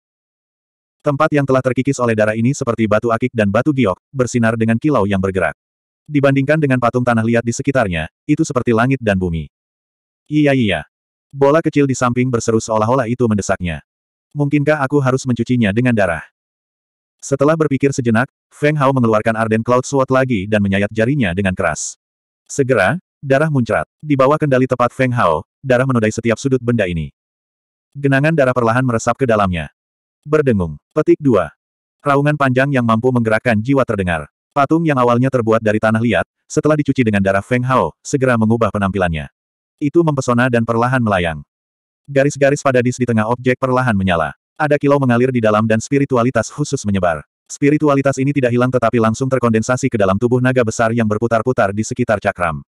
Tempat yang telah terkikis oleh darah ini seperti batu akik dan batu giok, bersinar dengan kilau yang bergerak. Dibandingkan dengan patung tanah liat di sekitarnya, itu seperti langit dan bumi. Iya iya. Bola kecil di samping berseru seolah-olah itu mendesaknya. Mungkinkah aku harus mencucinya dengan darah? Setelah berpikir sejenak, Feng Hao mengeluarkan Arden Cloud Sword lagi dan menyayat jarinya dengan keras. Segera, darah muncrat. Di bawah kendali tepat Feng Hao, darah menodai setiap sudut benda ini. Genangan darah perlahan meresap ke dalamnya. Berdengung. Petik 2. Raungan panjang yang mampu menggerakkan jiwa terdengar. Patung yang awalnya terbuat dari tanah liat, setelah dicuci dengan darah Feng Hao, segera mengubah penampilannya. Itu mempesona dan perlahan melayang. Garis-garis pada dis di tengah objek perlahan menyala. Ada kilau mengalir di dalam dan spiritualitas khusus menyebar. Spiritualitas ini tidak hilang tetapi langsung terkondensasi ke dalam tubuh naga besar yang berputar-putar di sekitar cakram.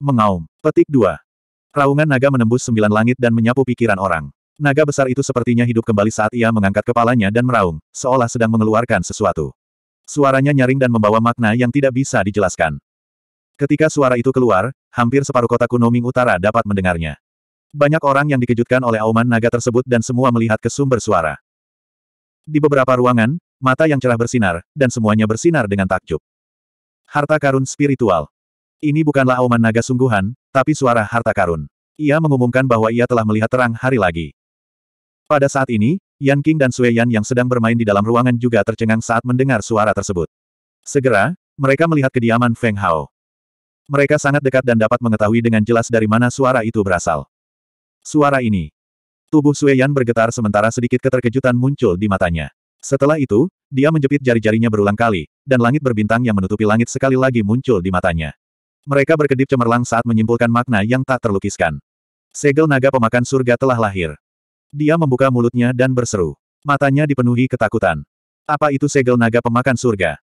Mengaum. Petik 2. Raungan naga menembus sembilan langit dan menyapu pikiran orang. Naga besar itu sepertinya hidup kembali saat ia mengangkat kepalanya dan meraung, seolah sedang mengeluarkan sesuatu. Suaranya nyaring dan membawa makna yang tidak bisa dijelaskan. Ketika suara itu keluar, hampir separuh kota Kuno Ming Utara dapat mendengarnya. Banyak orang yang dikejutkan oleh auman naga tersebut dan semua melihat ke sumber suara. Di beberapa ruangan, mata yang cerah bersinar, dan semuanya bersinar dengan takjub. Harta karun spiritual. Ini bukanlah auman naga sungguhan, tapi suara harta karun. Ia mengumumkan bahwa ia telah melihat terang hari lagi. Pada saat ini, Yan King dan Sui Yan yang sedang bermain di dalam ruangan juga tercengang saat mendengar suara tersebut. Segera, mereka melihat kediaman Feng Hao. Mereka sangat dekat dan dapat mengetahui dengan jelas dari mana suara itu berasal. Suara ini. Tubuh Sui Yan bergetar sementara sedikit keterkejutan muncul di matanya. Setelah itu, dia menjepit jari-jarinya berulang kali, dan langit berbintang yang menutupi langit sekali lagi muncul di matanya. Mereka berkedip cemerlang saat menyimpulkan makna yang tak terlukiskan. Segel naga pemakan surga telah lahir. Dia membuka mulutnya dan berseru. Matanya dipenuhi ketakutan. Apa itu segel naga pemakan surga?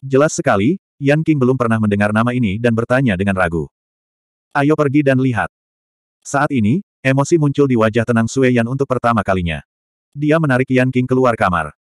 Jelas sekali, Yan King belum pernah mendengar nama ini dan bertanya dengan ragu. Ayo pergi dan lihat. Saat ini, emosi muncul di wajah tenang Sue Yan untuk pertama kalinya. Dia menarik Yan King keluar kamar.